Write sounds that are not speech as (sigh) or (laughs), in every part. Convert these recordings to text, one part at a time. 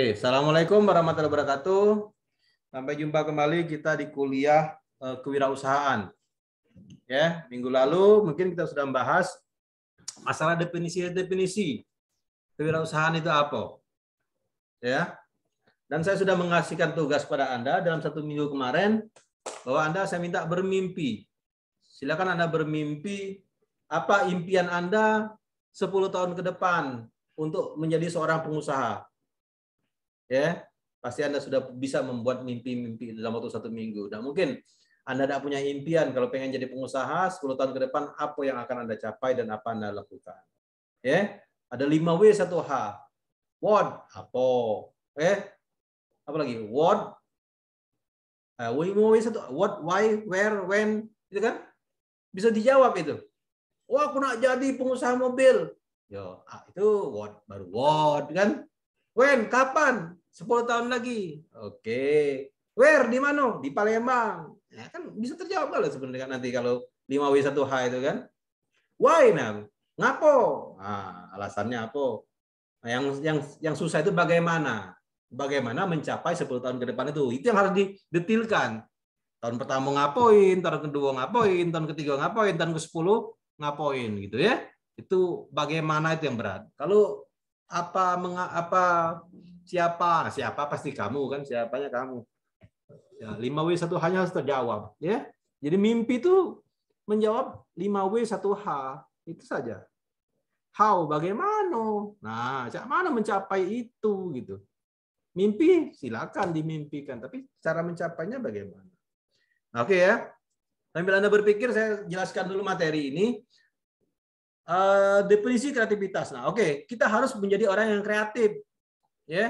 Oke, Assalamualaikum warahmatullahi wabarakatuh. Sampai jumpa kembali kita di kuliah eh, kewirausahaan. Ya, minggu lalu mungkin kita sudah membahas masalah definisi-definisi kewirausahaan itu apa. Ya. Dan saya sudah mengasihkan tugas pada Anda dalam satu minggu kemarin bahwa Anda saya minta bermimpi. Silakan Anda bermimpi apa impian Anda 10 tahun ke depan untuk menjadi seorang pengusaha ya pasti Anda sudah bisa membuat mimpi-mimpi dalam waktu satu minggu. Nah, mungkin Anda tidak punya impian kalau pengen jadi pengusaha 10 tahun ke depan apa yang akan Anda capai dan apa Anda lakukan. Ya, ada lima w 1H. What? Apa? Eh, apa lagi? What? Uh, eh, W satu what, why, where, when, itu kan? Bisa dijawab itu. Wah, aku nak jadi pengusaha mobil. Yo, ah, itu what baru what kan? When? Kapan? 10 tahun lagi. Oke. Okay. Where? Di mana? Di Palembang. Ya kan bisa terjawab kalau sebenarnya kan nanti kalau 5W1H itu kan. Why nam? Ngapo? Nah, alasannya apa? Nah, yang yang yang susah itu bagaimana? Bagaimana mencapai 10 tahun ke depan itu? Itu yang harus didetilkan. Tahun pertama ngapoin, tahun kedua ngapoin, tahun ketiga ngapoin, tahun ke-10 ngapoin gitu ya. Itu bagaimana itu yang berat. Kalau apa menga, apa siapa ah, siapa pasti kamu kan siapanya kamu ya, 5W satu hanya harus terjawab ya jadi mimpi itu menjawab 5W satu h itu saja how bagaimana nah cara mana mencapai itu gitu mimpi silakan dimimpikan tapi cara mencapainya bagaimana oke ya sambil anda berpikir saya jelaskan dulu materi ini Eh, definisi kreativitas. Nah, oke, okay, kita harus menjadi orang yang kreatif. Ya. Yeah.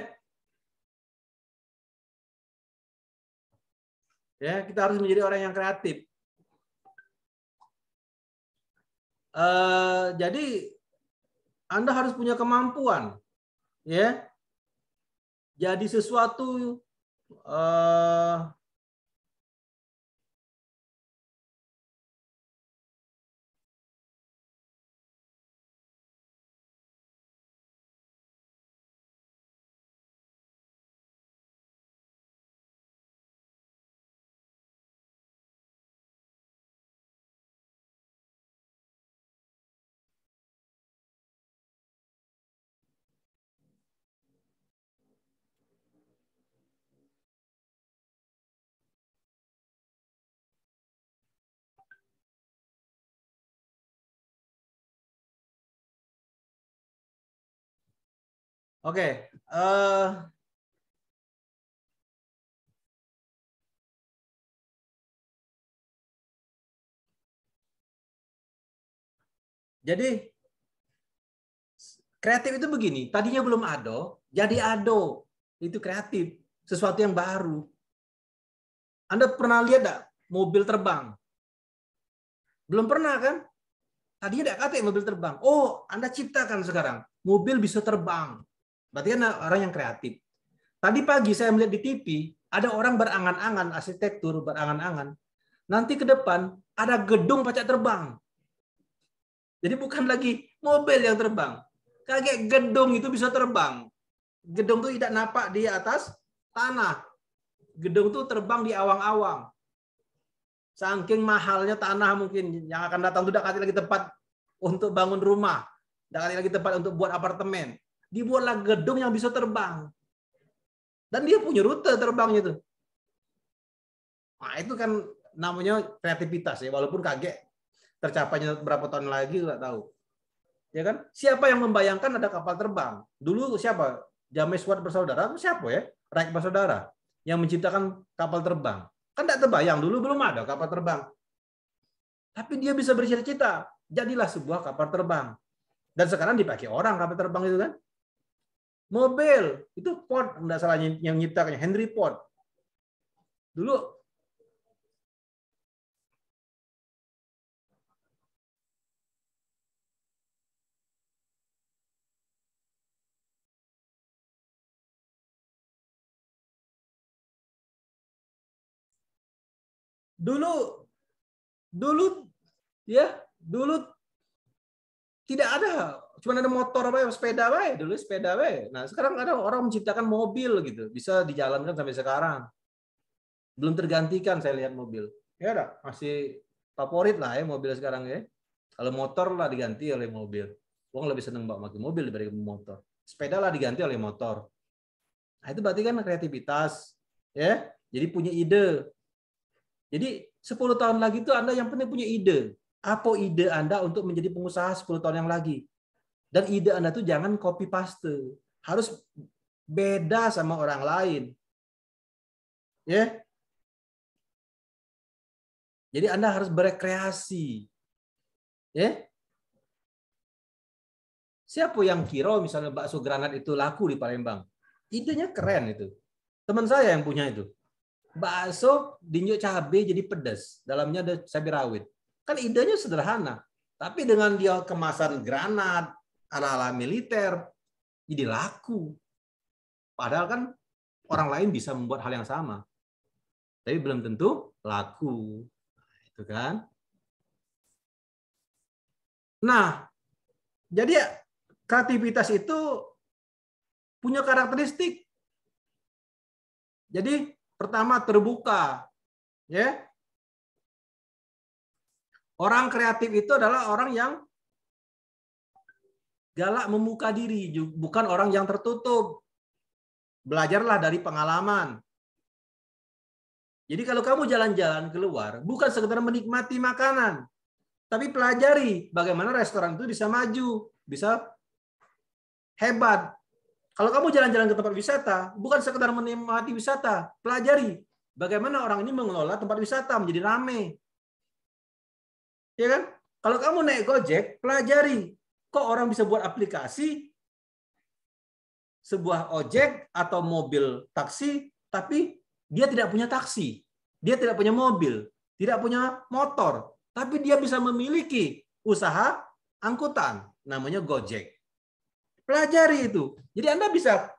Ya, yeah, kita harus menjadi orang yang kreatif. Uh, jadi Anda harus punya kemampuan, ya. Yeah. Jadi sesuatu uh, Oke, okay. uh, eh, jadi kreatif itu begini. Tadinya belum ado, jadi ado itu kreatif, sesuatu yang baru. Anda pernah lihat tak mobil terbang? Belum pernah kan? Tadinya tidak kata mobil terbang. Oh, Anda ciptakan sekarang. Mobil bisa terbang Berarti kan orang yang kreatif. Tadi pagi saya melihat di TV, ada orang berangan-angan, arsitektur berangan-angan. Nanti ke depan ada gedung pacak terbang. Jadi bukan lagi mobil yang terbang. Kaget gedung itu bisa terbang. Gedung itu tidak napak di atas tanah. Gedung itu terbang di awang-awang. Saking mahalnya tanah mungkin yang akan datang itu tidak lagi tempat untuk bangun rumah, tidak lagi tempat untuk buat apartemen dibuatlah gedung yang bisa terbang. Dan dia punya rute terbangnya tuh. Nah, itu kan namanya kreativitas ya, walaupun kaget tercapainya berapa tahun lagi nggak tahu. Ya kan? Siapa yang membayangkan ada kapal terbang? Dulu siapa? James Watt bersaudara siapa ya? Wright bersaudara yang menciptakan kapal terbang. Kan tidak terbayang dulu belum ada kapal terbang. Tapi dia bisa bercita-cita, jadilah sebuah kapal terbang. Dan sekarang dipakai orang kapal terbang itu kan. Mobil itu Ford enggak salah yang nyiptakannya, Henry Ford. Dulu dulu dulu ya dulu tidak ada cuma ada motor apa ya, sepeda apa dulu sepeda apa nah sekarang ada orang menciptakan mobil gitu bisa dijalankan sampai sekarang belum tergantikan saya lihat mobil ya dah, masih favorit lah ya mobil sekarang ya kalau motor lah diganti oleh mobil uang lebih seneng pakai mobil daripada motor sepeda lah diganti oleh motor nah itu berarti kan kreativitas ya jadi punya ide jadi 10 tahun lagi itu anda yang penting punya ide apa ide Anda untuk menjadi pengusaha 10 tahun yang lagi? Dan ide Anda tuh jangan copy paste. Harus beda sama orang lain. Ya. Yeah? Jadi Anda harus berekreasi. Ya. Yeah? Siapa yang kira misalnya bakso granat itu laku di Palembang? Idenya keren itu. Teman saya yang punya itu. Bakso dinjuk cabai jadi pedas. Dalamnya ada cabai rawit. Kan idenya sederhana. Tapi dengan dia kemasan granat, ala-ala militer, jadi laku. Padahal kan orang lain bisa membuat hal yang sama. Tapi belum tentu laku. Nah, itu kan. Nah, jadi kreativitas itu punya karakteristik. Jadi pertama terbuka, ya. Orang kreatif itu adalah orang yang galak membuka diri, bukan orang yang tertutup. Belajarlah dari pengalaman. Jadi kalau kamu jalan-jalan keluar, bukan sekedar menikmati makanan, tapi pelajari bagaimana restoran itu bisa maju, bisa hebat. Kalau kamu jalan-jalan ke tempat wisata, bukan sekedar menikmati wisata, pelajari bagaimana orang ini mengelola tempat wisata menjadi rame. Ya kan? Kalau kamu naik Gojek, pelajari kok orang bisa buat aplikasi sebuah ojek atau mobil taksi, tapi dia tidak punya taksi, dia tidak punya mobil, tidak punya motor, tapi dia bisa memiliki usaha angkutan, namanya Gojek. Pelajari itu. Jadi Anda bisa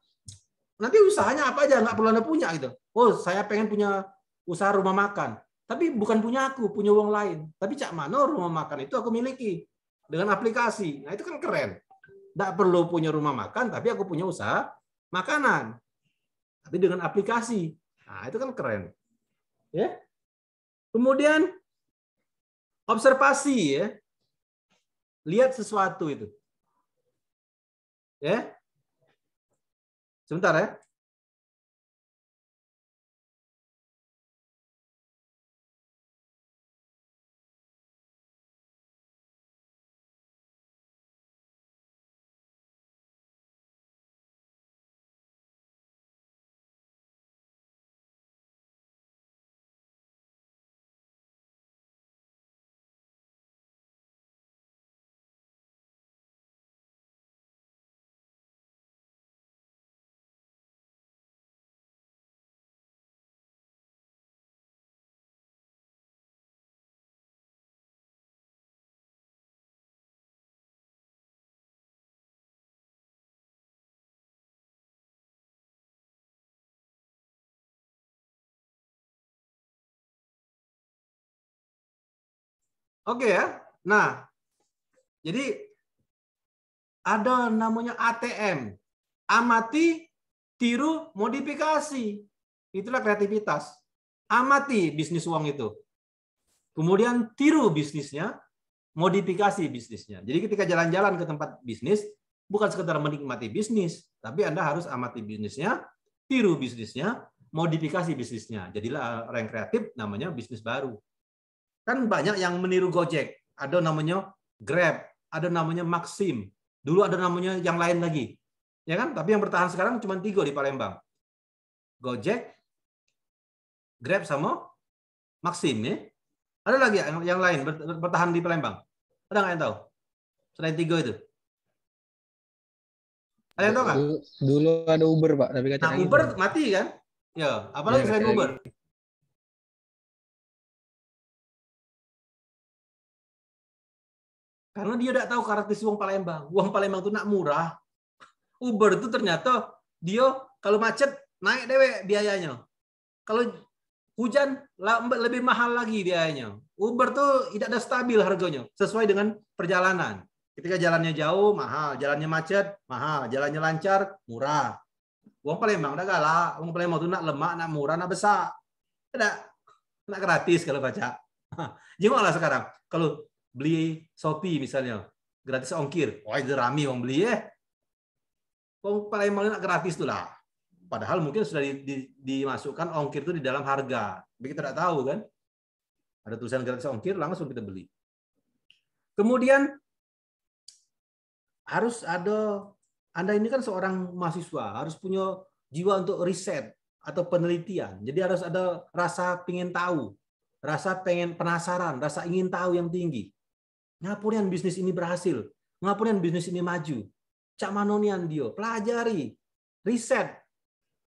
nanti usahanya apa aja nggak perlu Anda punya gitu. Oh, saya pengen punya usaha rumah makan, tapi bukan punya aku, punya uang lain. Tapi cak mano rumah makan itu aku miliki dengan aplikasi. Nah, itu kan keren. Tidak perlu punya rumah makan, tapi aku punya usaha makanan. Tapi dengan aplikasi. Nah, itu kan keren. Ya. Kemudian observasi ya. Lihat sesuatu itu. Ya. Sebentar ya. Oke ya. Nah, jadi ada namanya ATM. Amati, tiru, modifikasi. Itulah kreativitas. Amati bisnis uang itu. Kemudian tiru bisnisnya, modifikasi bisnisnya. Jadi ketika jalan-jalan ke tempat bisnis, bukan sekedar menikmati bisnis, tapi Anda harus amati bisnisnya, tiru bisnisnya, modifikasi bisnisnya. Jadilah orang kreatif namanya bisnis baru. Kan banyak yang meniru Gojek. Ada namanya Grab, ada namanya Maxim. Dulu ada namanya yang lain lagi. Ya kan? Tapi yang bertahan sekarang cuma tiga di Palembang. Gojek, Grab sama Maxim ya. Ada lagi yang, yang lain bertahan di Palembang. Ada nggak yang tahu? Selain tiga itu. Ada yang tahu nggak? Dulu, ada Uber pak, tapi nah, Uber itu. mati kan? Ya, apalagi ya, selain Uber? Lagi. Karena dia tidak tahu karakteristik uang Palembang. Uang Palembang itu nak murah. Uber itu ternyata dia kalau macet naik dewe biayanya. Kalau hujan lebih mahal lagi biayanya. Uber tuh tidak ada stabil harganya sesuai dengan perjalanan. Ketika jalannya jauh mahal, jalannya macet mahal, jalannya lancar murah. Uang Palembang udah galak, uang Palembang itu nak lemak, nak murah, nak besar. Tidak, nak gratis kalau baca. (laughs) Jemalah sekarang. Kalau beli Shopee misalnya, gratis ongkir. Wah, itu rame orang beli ya. Eh. Kok paling gratis tuh lah. Padahal mungkin sudah di, di, dimasukkan ongkir itu di dalam harga. Tapi kita tidak tahu kan. Ada tulisan gratis ongkir, langsung kita beli. Kemudian harus ada Anda ini kan seorang mahasiswa, harus punya jiwa untuk riset atau penelitian. Jadi harus ada rasa pengen tahu, rasa pengen penasaran, rasa ingin tahu yang tinggi. Ngapurian bisnis ini berhasil. Ngapurian bisnis ini maju. Cak manonian dia. Pelajari. Riset.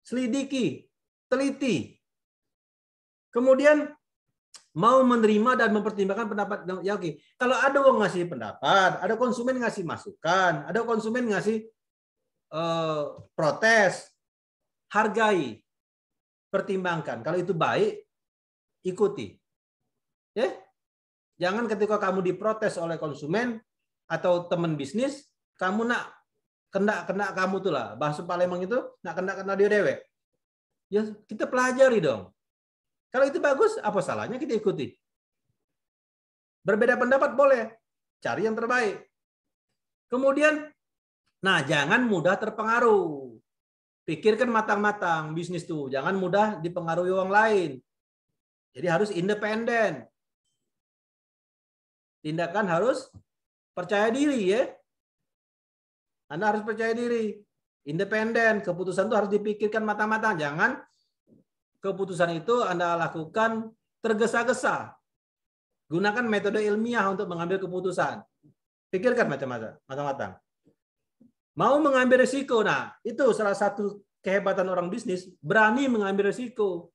Selidiki. Teliti. Kemudian mau menerima dan mempertimbangkan pendapat nah, ya oke kalau ada orang ngasih pendapat ada konsumen ngasih masukan ada konsumen ngasih uh, protes hargai pertimbangkan kalau itu baik ikuti ya Jangan ketika kamu diprotes oleh konsumen atau teman bisnis, kamu nak kena kena kamu tuh lah bahasa Palembang itu nak kena kena dia dewek. Ya kita pelajari dong. Kalau itu bagus, apa salahnya kita ikuti? Berbeda pendapat boleh, cari yang terbaik. Kemudian, nah jangan mudah terpengaruh. Pikirkan matang-matang bisnis tuh, jangan mudah dipengaruhi orang lain. Jadi harus independen. Tindakan harus percaya diri ya. Anda harus percaya diri. Independen, keputusan itu harus dipikirkan matang-matang. Jangan keputusan itu Anda lakukan tergesa-gesa. Gunakan metode ilmiah untuk mengambil keputusan. Pikirkan macam-macam, Matang-matang. Mau mengambil risiko. Nah, itu salah satu kehebatan orang bisnis. Berani mengambil risiko.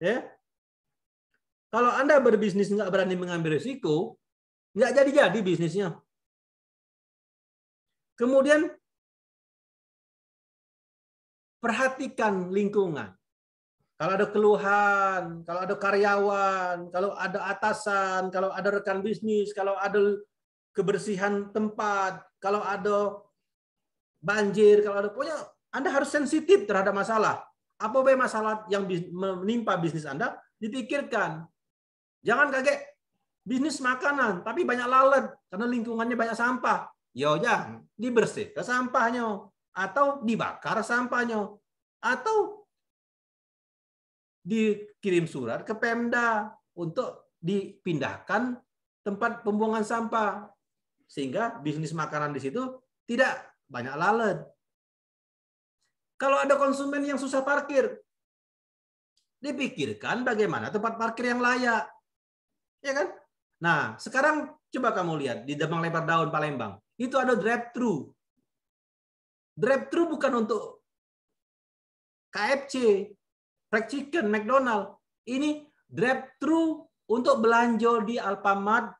Ya, kalau Anda berbisnis nggak berani mengambil risiko, nggak jadi-jadi bisnisnya. Kemudian perhatikan lingkungan. Kalau ada keluhan, kalau ada karyawan, kalau ada atasan, kalau ada rekan bisnis, kalau ada kebersihan tempat, kalau ada banjir, kalau ada punya, Anda harus sensitif terhadap masalah. Apa masalah yang menimpa bisnis Anda dipikirkan. Jangan kaget. Bisnis makanan, tapi banyak lalat karena lingkungannya banyak sampah. Ya dibersih, ke sampahnya atau dibakar sampahnya atau dikirim surat ke Pemda untuk dipindahkan tempat pembuangan sampah sehingga bisnis makanan di situ tidak banyak lalat. Kalau ada konsumen yang susah parkir, dipikirkan bagaimana tempat parkir yang layak. Ya kan? Nah, sekarang coba kamu lihat di Demang Lebar Daun Palembang. Itu ada drive thru. Drive thru bukan untuk KFC, fried chicken, McDonald. Ini drive thru untuk belanja di Alfamart,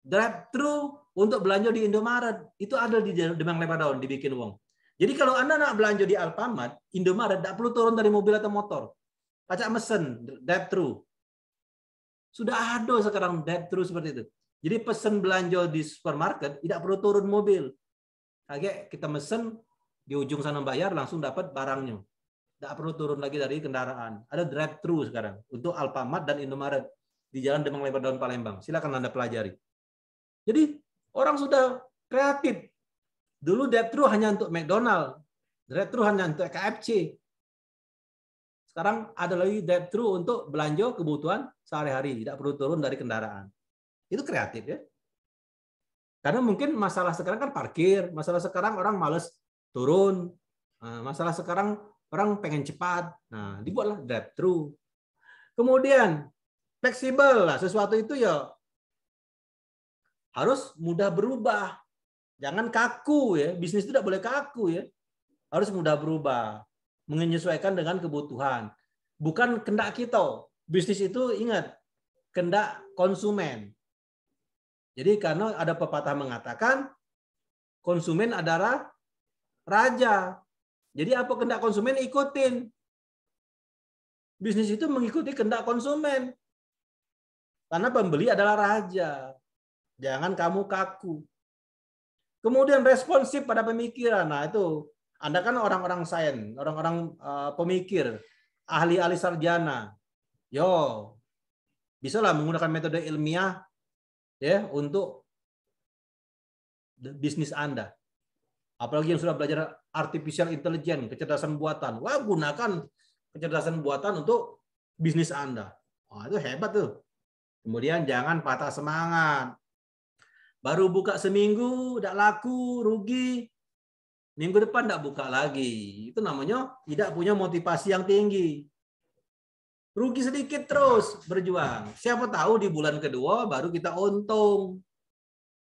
drive thru untuk belanja di Indomaret. Itu ada di Demang Lebar Daun dibikin uang. Jadi kalau Anda nak belanja di Alfamart, Indomaret tidak perlu turun dari mobil atau motor. Pacak mesen, drive thru. Sudah ada sekarang dead through seperti itu. Jadi pesan belanja di supermarket tidak perlu turun mobil. Oke, kita mesen di ujung sana bayar langsung dapat barangnya. Tidak perlu turun lagi dari kendaraan. Ada drive thru sekarang untuk Alfamart dan Indomaret di Jalan Demang Lebar Daun Palembang. Silakan Anda pelajari. Jadi orang sudah kreatif. Dulu drive thru hanya untuk McDonald, drive thru hanya untuk KFC. Sekarang ada lagi drive thru untuk belanja kebutuhan sehari-hari, tidak perlu turun dari kendaraan. Itu kreatif ya. Karena mungkin masalah sekarang kan parkir, masalah sekarang orang males turun, eh, masalah sekarang orang pengen cepat. Nah, dibuatlah drive thru. Kemudian fleksibel lah, sesuatu itu ya harus mudah berubah. Jangan kaku ya. Bisnis itu tidak boleh kaku ya. Harus mudah berubah menyesuaikan dengan kebutuhan. Bukan kendak kita. Bisnis itu ingat, kendak konsumen. Jadi karena ada pepatah mengatakan konsumen adalah raja. Jadi apa kendak konsumen ikutin. Bisnis itu mengikuti kendak konsumen. Karena pembeli adalah raja. Jangan kamu kaku. Kemudian responsif pada pemikiran. Nah, itu anda kan orang-orang sains, orang-orang eh, pemikir, ahli-ahli sarjana. Yo, bisalah menggunakan metode ilmiah ya untuk bisnis Anda. Apalagi yang sudah belajar artificial intelligence, kecerdasan buatan. Wah, gunakan kecerdasan buatan untuk bisnis Anda. Wah, itu hebat tuh. Kemudian jangan patah semangat. Baru buka seminggu, tidak laku, rugi. Minggu depan tidak buka lagi. Itu namanya tidak punya motivasi yang tinggi. Rugi sedikit terus berjuang. Siapa tahu di bulan kedua baru kita untung.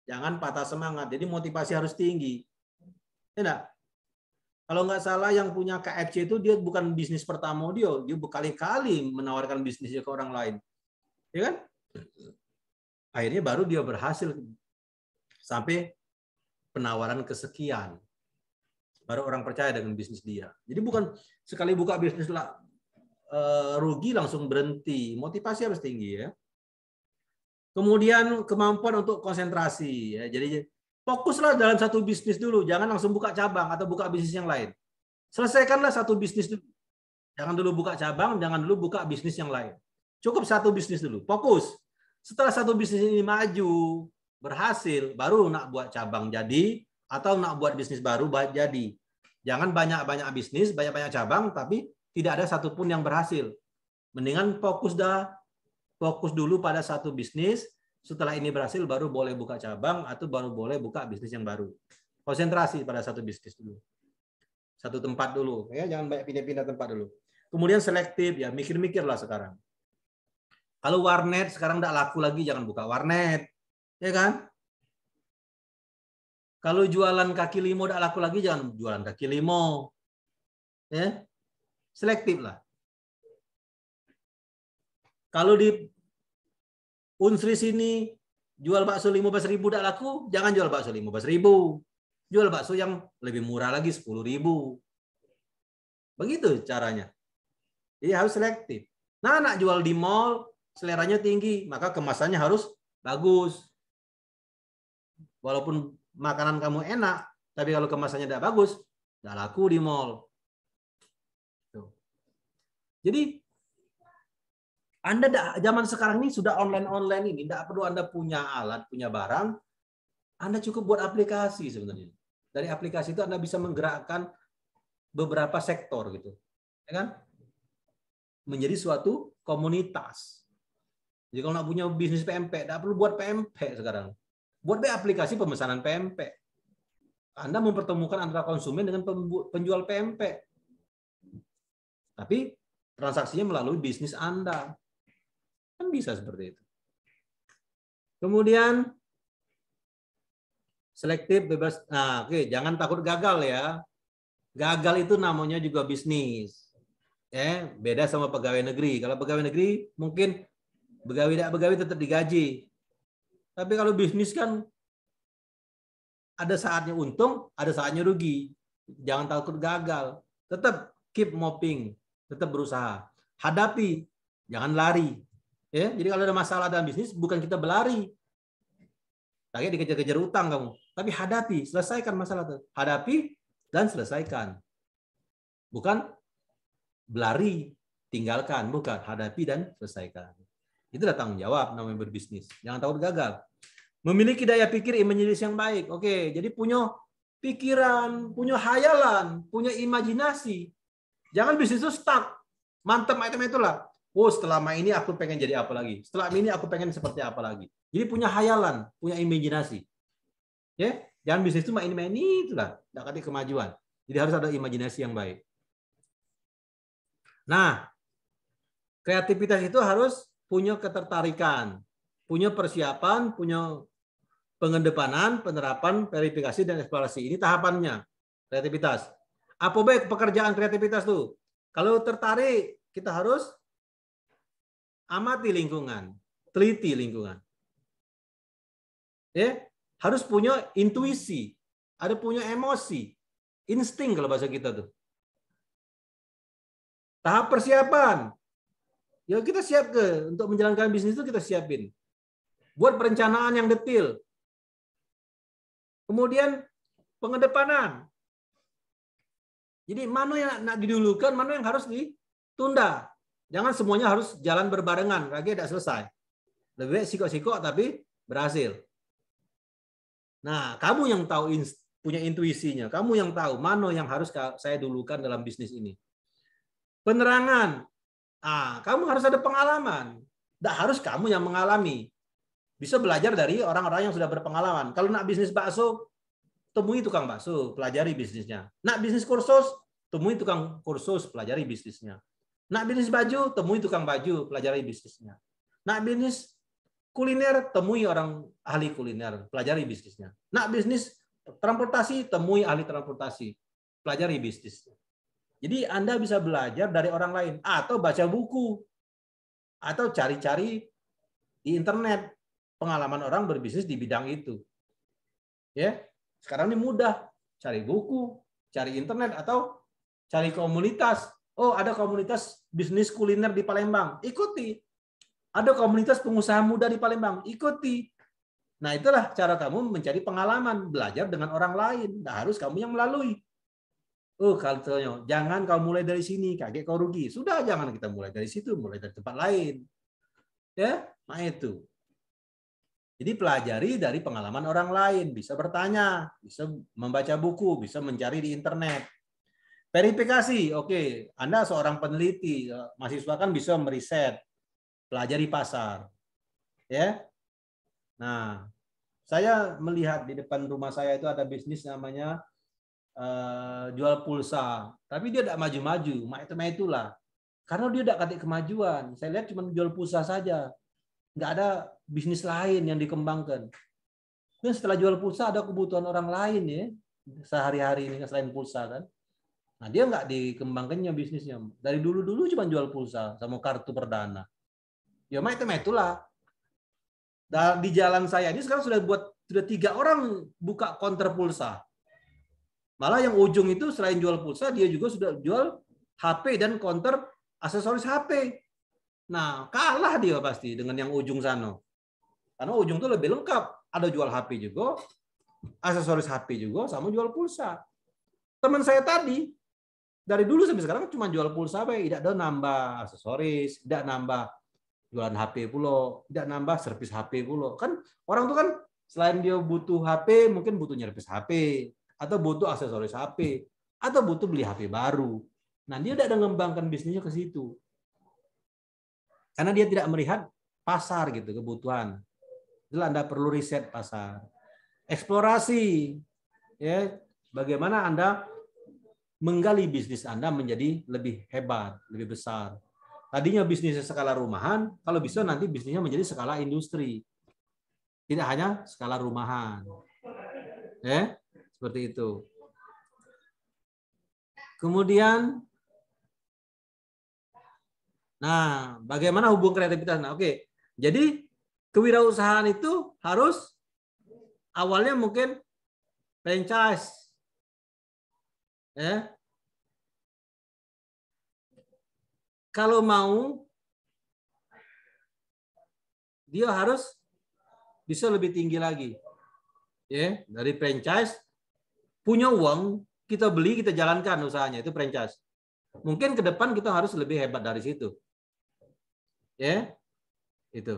Jangan patah semangat. Jadi motivasi harus tinggi. tidak ya Kalau nggak salah yang punya KFC itu dia bukan bisnis pertama dia. Dia berkali-kali menawarkan bisnisnya ke orang lain. Ya kan? Akhirnya baru dia berhasil sampai penawaran kesekian baru orang percaya dengan bisnis dia. Jadi bukan sekali buka bisnis lah eh, rugi langsung berhenti. Motivasi harus tinggi ya. Kemudian kemampuan untuk konsentrasi ya. Jadi fokuslah dalam satu bisnis dulu, jangan langsung buka cabang atau buka bisnis yang lain. Selesaikanlah satu bisnis dulu. Jangan dulu buka cabang, jangan dulu buka bisnis yang lain. Cukup satu bisnis dulu, fokus. Setelah satu bisnis ini maju, berhasil, baru nak buat cabang. Jadi atau nak buat bisnis baru jadi. Jangan banyak-banyak bisnis, banyak-banyak cabang tapi tidak ada satupun yang berhasil. Mendingan fokus dah fokus dulu pada satu bisnis, setelah ini berhasil baru boleh buka cabang atau baru boleh buka bisnis yang baru. Konsentrasi pada satu bisnis dulu. Satu tempat dulu ya, jangan banyak pindah-pindah tempat dulu. Kemudian selektif ya, mikir-mikirlah sekarang. Kalau warnet sekarang tidak laku lagi, jangan buka warnet, ya kan? Kalau jualan kaki limo tidak laku lagi, jangan jualan kaki limo. Ya, selektif lah. Kalau di Unsri sini jual bakso limo belas ribu tidak laku, jangan jual bakso limo belas ribu. Jual bakso yang lebih murah lagi sepuluh ribu. Begitu caranya. Jadi iya, harus selektif. Nah, anak jual di mall, seleranya tinggi, maka kemasannya harus bagus. Walaupun makanan kamu enak, tapi kalau kemasannya tidak bagus, tidak laku di mall. Jadi Anda dah, zaman sekarang ini sudah online-online ini, tidak perlu Anda punya alat, punya barang, Anda cukup buat aplikasi sebenarnya. Dari aplikasi itu Anda bisa menggerakkan beberapa sektor gitu, ya kan? Menjadi suatu komunitas. Jadi kalau nggak punya bisnis PMP, tidak perlu buat PMP sekarang. Buat deh aplikasi pemesanan PMP. Anda mempertemukan antara konsumen dengan penjual PMP. Tapi transaksinya melalui bisnis Anda. Kan bisa seperti itu. Kemudian selektif bebas. Nah, oke, okay, jangan takut gagal ya. Gagal itu namanya juga bisnis. Ya, beda sama pegawai negeri. Kalau pegawai negeri mungkin pegawai tidak pegawai tetap digaji. Tapi kalau bisnis kan ada saatnya untung, ada saatnya rugi. Jangan takut gagal. Tetap keep mopping, tetap berusaha. Hadapi, jangan lari. Ya, jadi kalau ada masalah dalam bisnis bukan kita berlari. Lagi dikejar-kejar utang kamu, tapi hadapi, selesaikan masalah itu. Hadapi dan selesaikan. Bukan berlari, tinggalkan, bukan hadapi dan selesaikan. Itulah tanggung jawab namanya berbisnis. Jangan takut gagal. Memiliki daya pikir imajinasi yang baik. Oke, jadi punya pikiran, punya hayalan, punya imajinasi. Jangan bisnis itu stuck. Mantap item lah Oh, setelah ini aku pengen jadi apa lagi? Setelah ini aku pengen seperti apa lagi? Jadi punya hayalan, punya imajinasi. Ya, jangan bisnis itu main-main itulah, tidak ada kemajuan. Jadi harus ada imajinasi yang baik. Nah, kreativitas itu harus punya ketertarikan, punya persiapan, punya pengendepanan, penerapan, verifikasi, dan eksplorasi. Ini tahapannya, kreativitas. Apa baik pekerjaan kreativitas tuh? Kalau tertarik, kita harus amati lingkungan, teliti lingkungan. Ya, harus punya intuisi, ada punya emosi, insting kalau bahasa kita tuh. Tahap persiapan, Ya kita siap ke untuk menjalankan bisnis itu kita siapin. Buat perencanaan yang detail Kemudian pengedepanan. Jadi mana yang nak didulukan, mana yang harus ditunda. Jangan semuanya harus jalan berbarengan, lagi tidak selesai. Lebih baik sikok-sikok tapi berhasil. Nah, kamu yang tahu punya intuisinya, kamu yang tahu mana yang harus saya dulukan dalam bisnis ini. Penerangan, Ah, kamu harus ada pengalaman. Tidak harus kamu yang mengalami. Bisa belajar dari orang-orang yang sudah berpengalaman. Kalau nak bisnis bakso, temui tukang bakso, pelajari bisnisnya. Nak bisnis kursus, temui tukang kursus, pelajari bisnisnya. Nak bisnis baju, temui tukang baju, pelajari bisnisnya. Nak bisnis kuliner, temui orang ahli kuliner, pelajari bisnisnya. Nak bisnis transportasi, temui ahli transportasi, pelajari bisnisnya. Jadi Anda bisa belajar dari orang lain atau baca buku atau cari-cari di internet pengalaman orang berbisnis di bidang itu. Ya. Sekarang ini mudah cari buku, cari internet atau cari komunitas. Oh, ada komunitas bisnis kuliner di Palembang, ikuti. Ada komunitas pengusaha muda di Palembang, ikuti. Nah, itulah cara kamu mencari pengalaman, belajar dengan orang lain. Nah, harus kamu yang melalui. Oh, kalau jangan kau mulai dari sini, kakek kau rugi. Sudah jangan kita mulai dari situ, mulai dari tempat lain. Ya, nah itu. Jadi pelajari dari pengalaman orang lain, bisa bertanya, bisa membaca buku, bisa mencari di internet. Verifikasi, oke, Anda seorang peneliti, eh, mahasiswa kan bisa meriset, pelajari pasar. Ya. Nah, saya melihat di depan rumah saya itu ada bisnis namanya Eh, jual pulsa, tapi dia tidak maju-maju, mak itu mak itulah. Karena dia tidak katik kemajuan. Saya lihat cuma jual pulsa saja, nggak ada bisnis lain yang dikembangkan. Dan setelah jual pulsa ada kebutuhan orang lain ya sehari-hari ini selain pulsa kan. Nah dia nggak dikembangkannya bisnisnya. Dari dulu-dulu cuma jual pulsa sama kartu perdana. Ya mak itu mak itulah. Dan di jalan saya ini sekarang sudah buat sudah tiga orang buka konter pulsa. Malah yang ujung itu selain jual pulsa, dia juga sudah jual HP dan counter aksesoris HP. Nah, kalah dia pasti dengan yang ujung sana. Karena ujung itu lebih lengkap. Ada jual HP juga, aksesoris HP juga, sama jual pulsa. Teman saya tadi, dari dulu sampai sekarang cuma jual pulsa, baik. tidak ada nambah aksesoris, tidak nambah jualan HP pula, tidak nambah servis HP pula. Kan orang tuh kan selain dia butuh HP, mungkin butuh servis HP, atau butuh aksesoris HP, atau butuh beli HP baru. Nah, dia udah mengembangkan bisnisnya ke situ. Karena dia tidak melihat pasar gitu, kebutuhan. Jadi Anda perlu riset pasar. Eksplorasi. Ya, bagaimana Anda menggali bisnis Anda menjadi lebih hebat, lebih besar. Tadinya bisnisnya skala rumahan, kalau bisa nanti bisnisnya menjadi skala industri. Tidak hanya skala rumahan. Ya. Seperti itu. Kemudian Nah, bagaimana hubung kreativitas? Nah, oke. Okay. Jadi kewirausahaan itu harus awalnya mungkin franchise. Ya. Kalau mau dia harus bisa lebih tinggi lagi. Ya, dari franchise punya uang, kita beli, kita jalankan usahanya. Itu franchise. Mungkin ke depan kita harus lebih hebat dari situ. Ya, itu.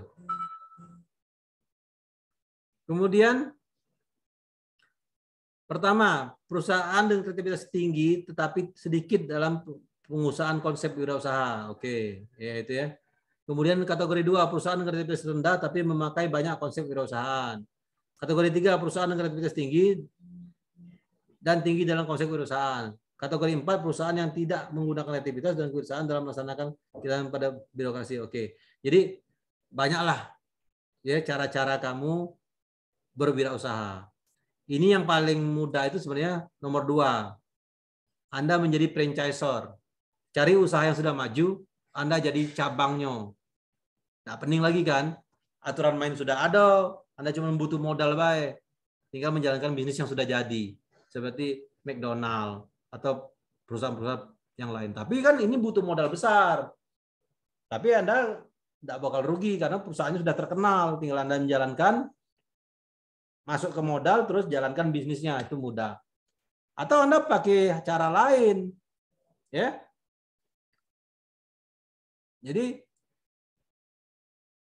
Kemudian Pertama, perusahaan dengan kreativitas tinggi tetapi sedikit dalam pengusahaan konsep wirausaha. Oke, ya itu ya. Kemudian kategori dua perusahaan dengan kreativitas rendah tapi memakai banyak konsep usaha Kategori tiga perusahaan dengan kreativitas tinggi dan tinggi dalam konsep perusahaan. Kategori 4 perusahaan yang tidak menggunakan kreativitas dan perusahaan dalam melaksanakan kegiatan pada birokrasi. Oke. Jadi banyaklah ya cara-cara kamu berwirausaha. Ini yang paling mudah itu sebenarnya nomor dua. Anda menjadi franchisor. Cari usaha yang sudah maju, Anda jadi cabangnya. Nah, pening lagi kan? Aturan main sudah ada, Anda cuma butuh modal baik. Tinggal menjalankan bisnis yang sudah jadi seperti McDonald atau perusahaan-perusahaan yang lain. Tapi kan ini butuh modal besar. Tapi Anda tidak bakal rugi karena perusahaannya sudah terkenal, tinggal Anda menjalankan masuk ke modal terus jalankan bisnisnya itu mudah. Atau Anda pakai cara lain. Ya. Jadi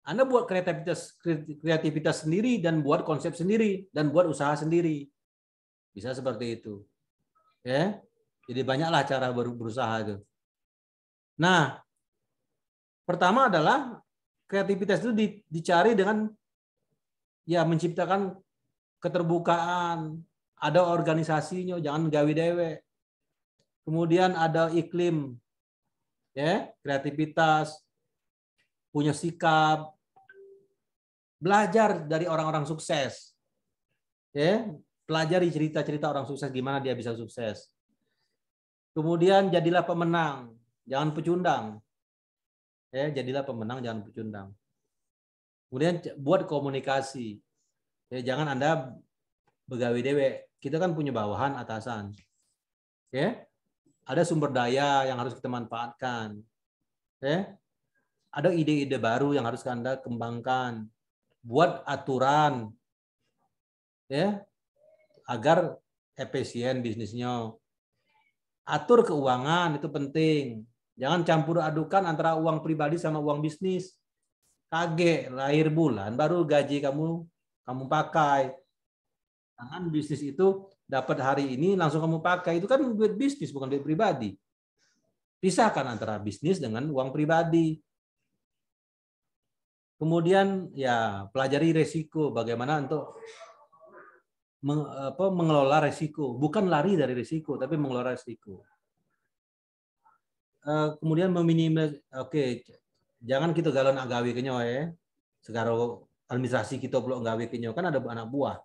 anda buat kreativitas kreativitas sendiri dan buat konsep sendiri dan buat usaha sendiri. Bisa seperti itu. Ya. Jadi banyaklah cara berusaha itu. Nah, pertama adalah kreativitas itu dicari dengan ya menciptakan keterbukaan, ada organisasinya, jangan gawe dewe. Kemudian ada iklim ya, kreativitas, punya sikap, belajar dari orang-orang sukses. Ya, Pelajari cerita-cerita orang sukses gimana dia bisa sukses. Kemudian jadilah pemenang, jangan pecundang. Ya, jadilah pemenang, jangan pecundang. Kemudian buat komunikasi. Ya, jangan Anda begawi dewe. Kita kan punya bawahan, atasan. Ya. Ada sumber daya yang harus kita manfaatkan. Ya. Ada ide-ide baru yang harus Anda kembangkan. Buat aturan. Ya agar efisien bisnisnya. Atur keuangan itu penting. Jangan campur adukan antara uang pribadi sama uang bisnis. Kaget lahir bulan baru gaji kamu kamu pakai. Jangan bisnis itu dapat hari ini langsung kamu pakai. Itu kan duit bisnis bukan duit pribadi. Pisahkan antara bisnis dengan uang pribadi. Kemudian ya pelajari resiko bagaimana untuk meng, apa, mengelola resiko, bukan lari dari resiko, tapi mengelola resiko. Uh, kemudian meminimal, oke, okay, jangan kita galon agawi kenyo ya, sekarang administrasi kita perlu agawi kenyo kan ada anak buah.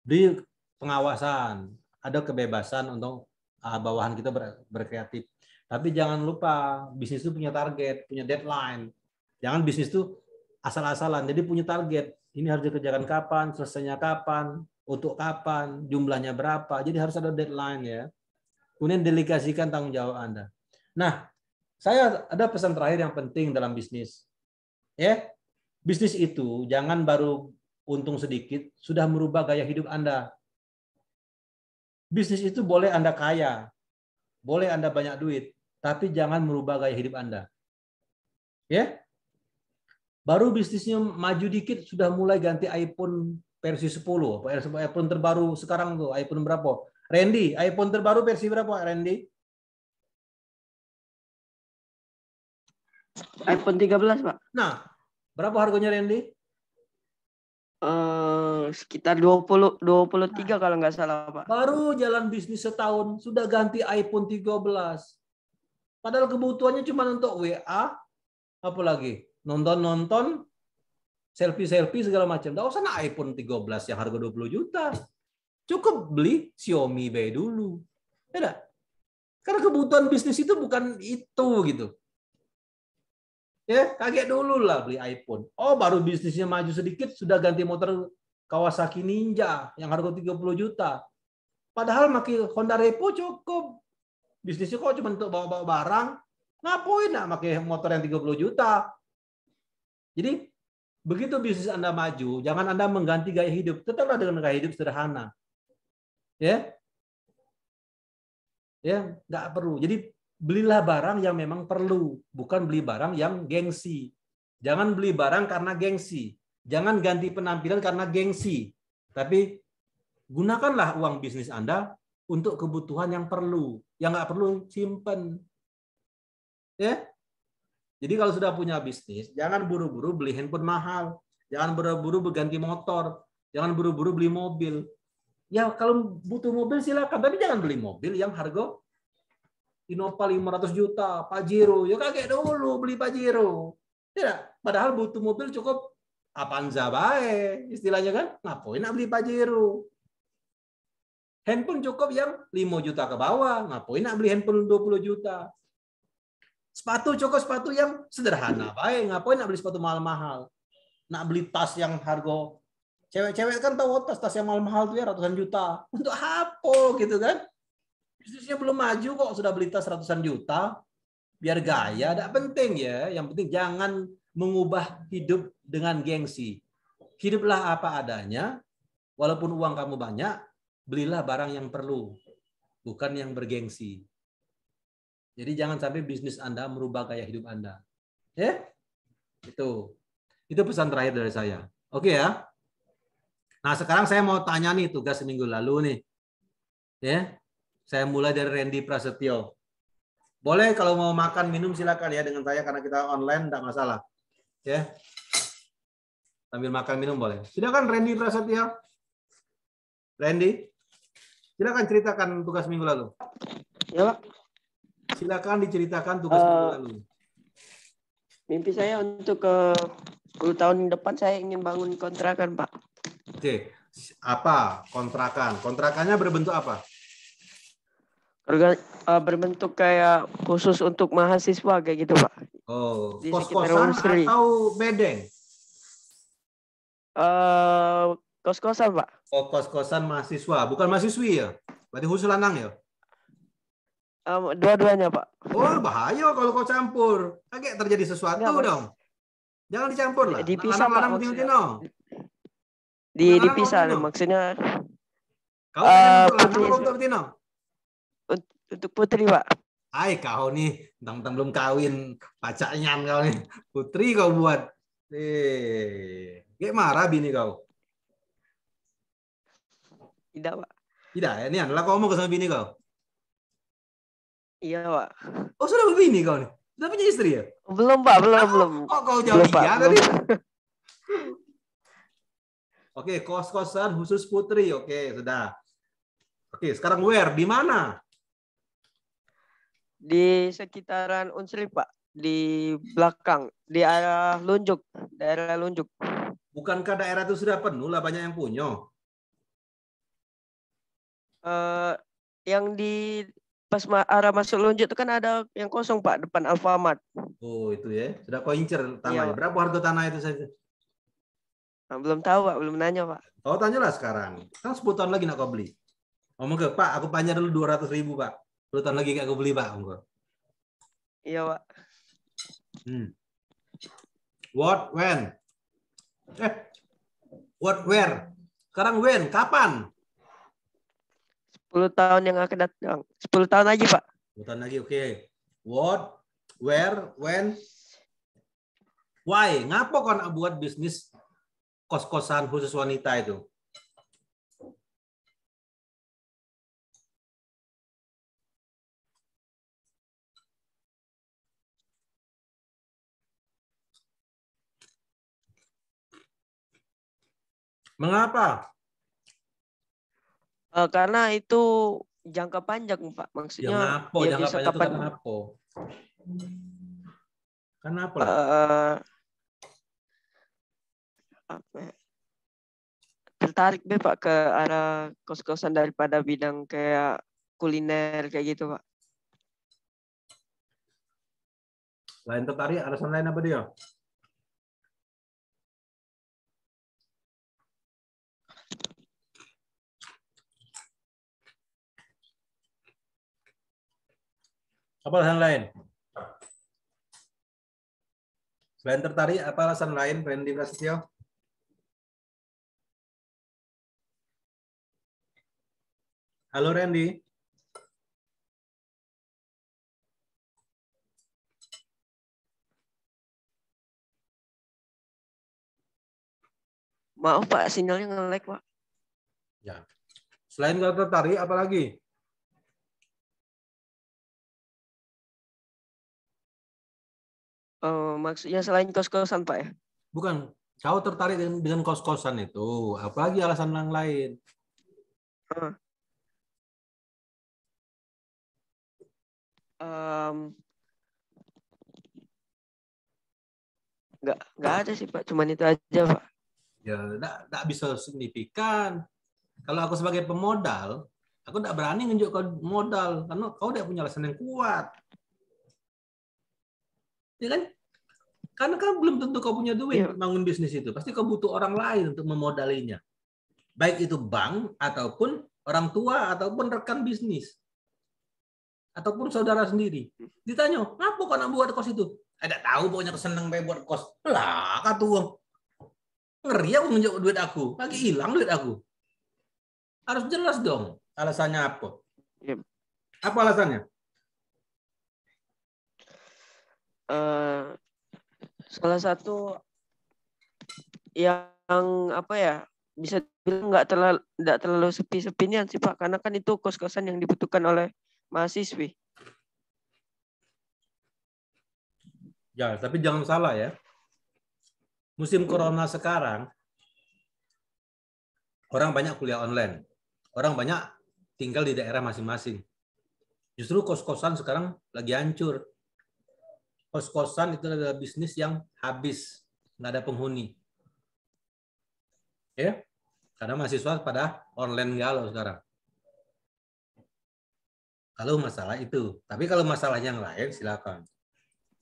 Di pengawasan, ada kebebasan untuk uh, bawahan kita ber, berkreatif. Tapi jangan lupa bisnis itu punya target, punya deadline. Jangan bisnis itu asal-asalan. Jadi punya target. Ini harus dikerjakan kapan, selesainya kapan, untuk kapan, jumlahnya berapa. Jadi harus ada deadline ya. Kemudian delegasikan tanggung jawab Anda. Nah, saya ada pesan terakhir yang penting dalam bisnis. Ya, bisnis itu jangan baru untung sedikit sudah merubah gaya hidup Anda. Bisnis itu boleh Anda kaya, boleh Anda banyak duit, tapi jangan merubah gaya hidup Anda. Ya? Baru bisnisnya maju dikit sudah mulai ganti iPhone versi 10 iPhone terbaru sekarang tuh iPhone berapa? Randy, iPhone terbaru versi berapa Randy? iPhone 13, Pak. Nah, berapa harganya Randy? Uh, sekitar 20 23 nah, kalau nggak salah, Pak. Baru jalan bisnis setahun sudah ganti iPhone 13. Padahal kebutuhannya cuma untuk WA, apalagi nonton-nonton selfie-selfie segala macam. Enggak usah nah iPhone 13 yang harga 20 juta. Cukup beli Xiaomi B dulu. Ya Karena kebutuhan bisnis itu bukan itu gitu. Ya, kaget dulu lah beli iPhone. Oh, baru bisnisnya maju sedikit sudah ganti motor Kawasaki Ninja yang harga 30 juta. Padahal pakai Honda Repo cukup. Bisnisnya kok cuma untuk bawa-bawa barang. Ngapain nak pakai motor yang 30 juta? Jadi Begitu bisnis Anda maju, jangan Anda mengganti gaya hidup. Tetaplah dengan gaya hidup sederhana. Ya. Ya, nggak perlu. Jadi belilah barang yang memang perlu, bukan beli barang yang gengsi. Jangan beli barang karena gengsi. Jangan ganti penampilan karena gengsi. Tapi gunakanlah uang bisnis Anda untuk kebutuhan yang perlu. Yang nggak perlu, simpen. Ya, jadi kalau sudah punya bisnis, jangan buru-buru beli handphone mahal, jangan buru-buru berganti motor, jangan buru-buru beli mobil. Ya kalau butuh mobil silakan, tapi jangan beli mobil yang harga Innova 500 juta, Pajero, ya kakek dulu beli Pajero. Tidak, padahal butuh mobil cukup Avanza bae, istilahnya kan, ngapain nak beli Pajero? Handphone cukup yang 5 juta ke bawah, ngapain nak beli handphone 20 juta? Sepatu cukup sepatu yang sederhana. Baik, ngapain nak beli sepatu mahal-mahal? Nak beli tas yang harga cewek-cewek kan tahu oh, tas tas yang mahal-mahal tuh ya ratusan juta. Untuk apa gitu kan? Bisnisnya belum maju kok sudah beli tas ratusan juta. Biar gaya, tidak penting ya. Yang penting jangan mengubah hidup dengan gengsi. Hiduplah apa adanya, walaupun uang kamu banyak, belilah barang yang perlu, bukan yang bergengsi. Jadi jangan sampai bisnis Anda merubah gaya hidup Anda. Ya? Itu. Itu pesan terakhir dari saya. Oke ya. Nah, sekarang saya mau tanya nih tugas minggu lalu nih. Ya. Saya mulai dari Randy Prasetyo. Boleh kalau mau makan minum silakan ya dengan saya karena kita online tidak masalah. Ya. Sambil makan minum boleh. Silakan Randy Prasetyo. Randy, silakan ceritakan tugas minggu lalu. Ya, Pak. Silakan diceritakan tugas uh, lalu. Mimpi saya untuk eh, ke 10 tahun depan saya ingin bangun kontrakan, Pak. Oke. Apa kontrakan? Kontrakannya berbentuk apa? Eh, berbentuk kayak khusus untuk mahasiswa kayak gitu, Pak. Oh, kos-kosan atau bedeng? Uh, kos-kosan, Pak. Oh, kos-kosan mahasiswa, bukan mahasiswi ya? Berarti khusus lanang ya? Um, dua-duanya pak. Oh bahaya kalau kau campur. Kaget terjadi sesuatu Nggak, dong. Jangan dicampur lah. Dipisah pak. Maksudnya. Di, dipisah maksudnya. Kau uh, putri, Tino. Untuk putri pak. Hai kau nih, tentang belum kawin, pacaknya kau nih. Putri kau buat. Eh, kayak marah bini kau. Tidak, Pak. Tidak, ya? ini adalah kau mau sama bini kau. Iya, Pak. Oh, sudah berbini kau nih? Sudah punya istri ya? Belum, Pak. Belum, oh, belum. Oh, kau jauh belum, iya tadi. (laughs) oke, kos-kosan khusus putri. Oke, sudah. Oke, sekarang where? Di mana? Di sekitaran Unsri, Pak. Di belakang, di arah Lunjuk, daerah Lunjuk. Bukankah daerah itu sudah penuh lah banyak yang punya? Uh, yang di pas arah masuk lonjok itu kan ada yang kosong Pak depan Alfamart. Oh, itu ya. Sudah kau incer tanahnya. Iya, Berapa harga tanah itu saja? Nah, belum tahu Pak, belum nanya Pak. Oh, tanyalah sekarang. Kan 10 tahun lagi nak kau beli. Omong oh, ke Pak, aku panjang dulu dua ratus ribu Pak. 10 tahun lagi aku beli Pak. Omong Iya Pak. Hmm. What, when? Eh, what, where? Sekarang when? Kapan? 10 tahun yang akan datang. 10 tahun lagi, Pak. 10 tahun lagi, oke. Okay. What, where, when, why? Ngapa kau nak buat bisnis kos-kosan khusus wanita itu? Mengapa? Uh, karena itu jangka panjang Pak maksudnya. ya, ngapo, Ya jangka panjang kapan... itu karena apa? Karena apa? Uh, apa? Ya? Tertarik be Pak ke arah kos-kosan daripada bidang kayak kuliner kayak gitu Pak. Lain tertarik, alasan lain apa dia? Apa alasan lain? Selain tertarik, apa alasan lain, Randy Prasetyo? Halo, Randy. Maaf Pak, sinyalnya nge-lag Pak. Ya. Selain tertarik, apa lagi? Oh, maksudnya selain kos-kosan, Pak ya? Bukan. Kau tertarik dengan, dengan kos-kosan itu. Apalagi alasan yang lain. Uh. Um, nggak nggak ada sih pak cuman itu aja pak ya nggak nggak bisa signifikan kalau aku sebagai pemodal aku nggak berani nunjuk ke modal karena kau udah punya alasan yang kuat ya kan karena kan belum tentu kau punya duit yeah. bangun bisnis itu. Pasti kau butuh orang lain untuk memodalinya. Baik itu bank ataupun orang tua ataupun rekan bisnis ataupun saudara sendiri. Ditanya, "Ngapa kau nak buat kos itu?" Ada tahu pokoknya keseneng pengen buat kos. Lah, katuang. Ngeri aku nunjuk duit aku. Lagi hilang duit aku. Harus jelas dong alasannya apa. yeah. Apa alasannya? Eh, salah satu yang apa ya bisa bilang nggak terlalu nggak terlalu sepi-sepinya sih pak karena kan itu kos-kosan yang dibutuhkan oleh mahasiswi. Ya, tapi jangan salah ya. Musim hmm. corona sekarang orang banyak kuliah online. Orang banyak tinggal di daerah masing-masing. Justru kos-kosan sekarang lagi hancur kos-kosan itu adalah bisnis yang habis, nggak ada penghuni. Oke? Ya? Karena mahasiswa pada online galau sekarang. Kalau masalah itu. Tapi kalau masalah yang lain, silakan.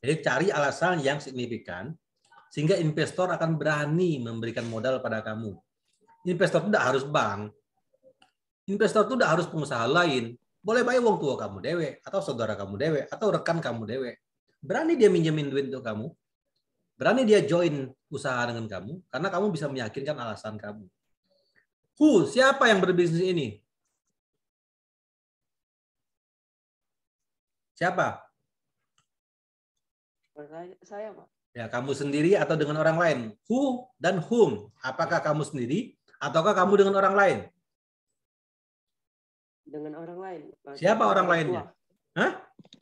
Jadi cari alasan yang signifikan sehingga investor akan berani memberikan modal pada kamu. Investor tidak harus bank. Investor itu tidak harus pengusaha lain. Boleh bayar wong tua kamu dewe, atau saudara kamu dewe, atau rekan kamu dewe berani dia minjemin duit untuk kamu, berani dia join usaha dengan kamu, karena kamu bisa meyakinkan alasan kamu. Who, siapa yang berbisnis ini? Siapa? Saya, Pak. Ya, kamu sendiri atau dengan orang lain? Who dan whom? Apakah kamu sendiri ataukah kamu dengan orang lain? Dengan orang lain. Pak. Siapa orang, orang lainnya? Tua. Hah?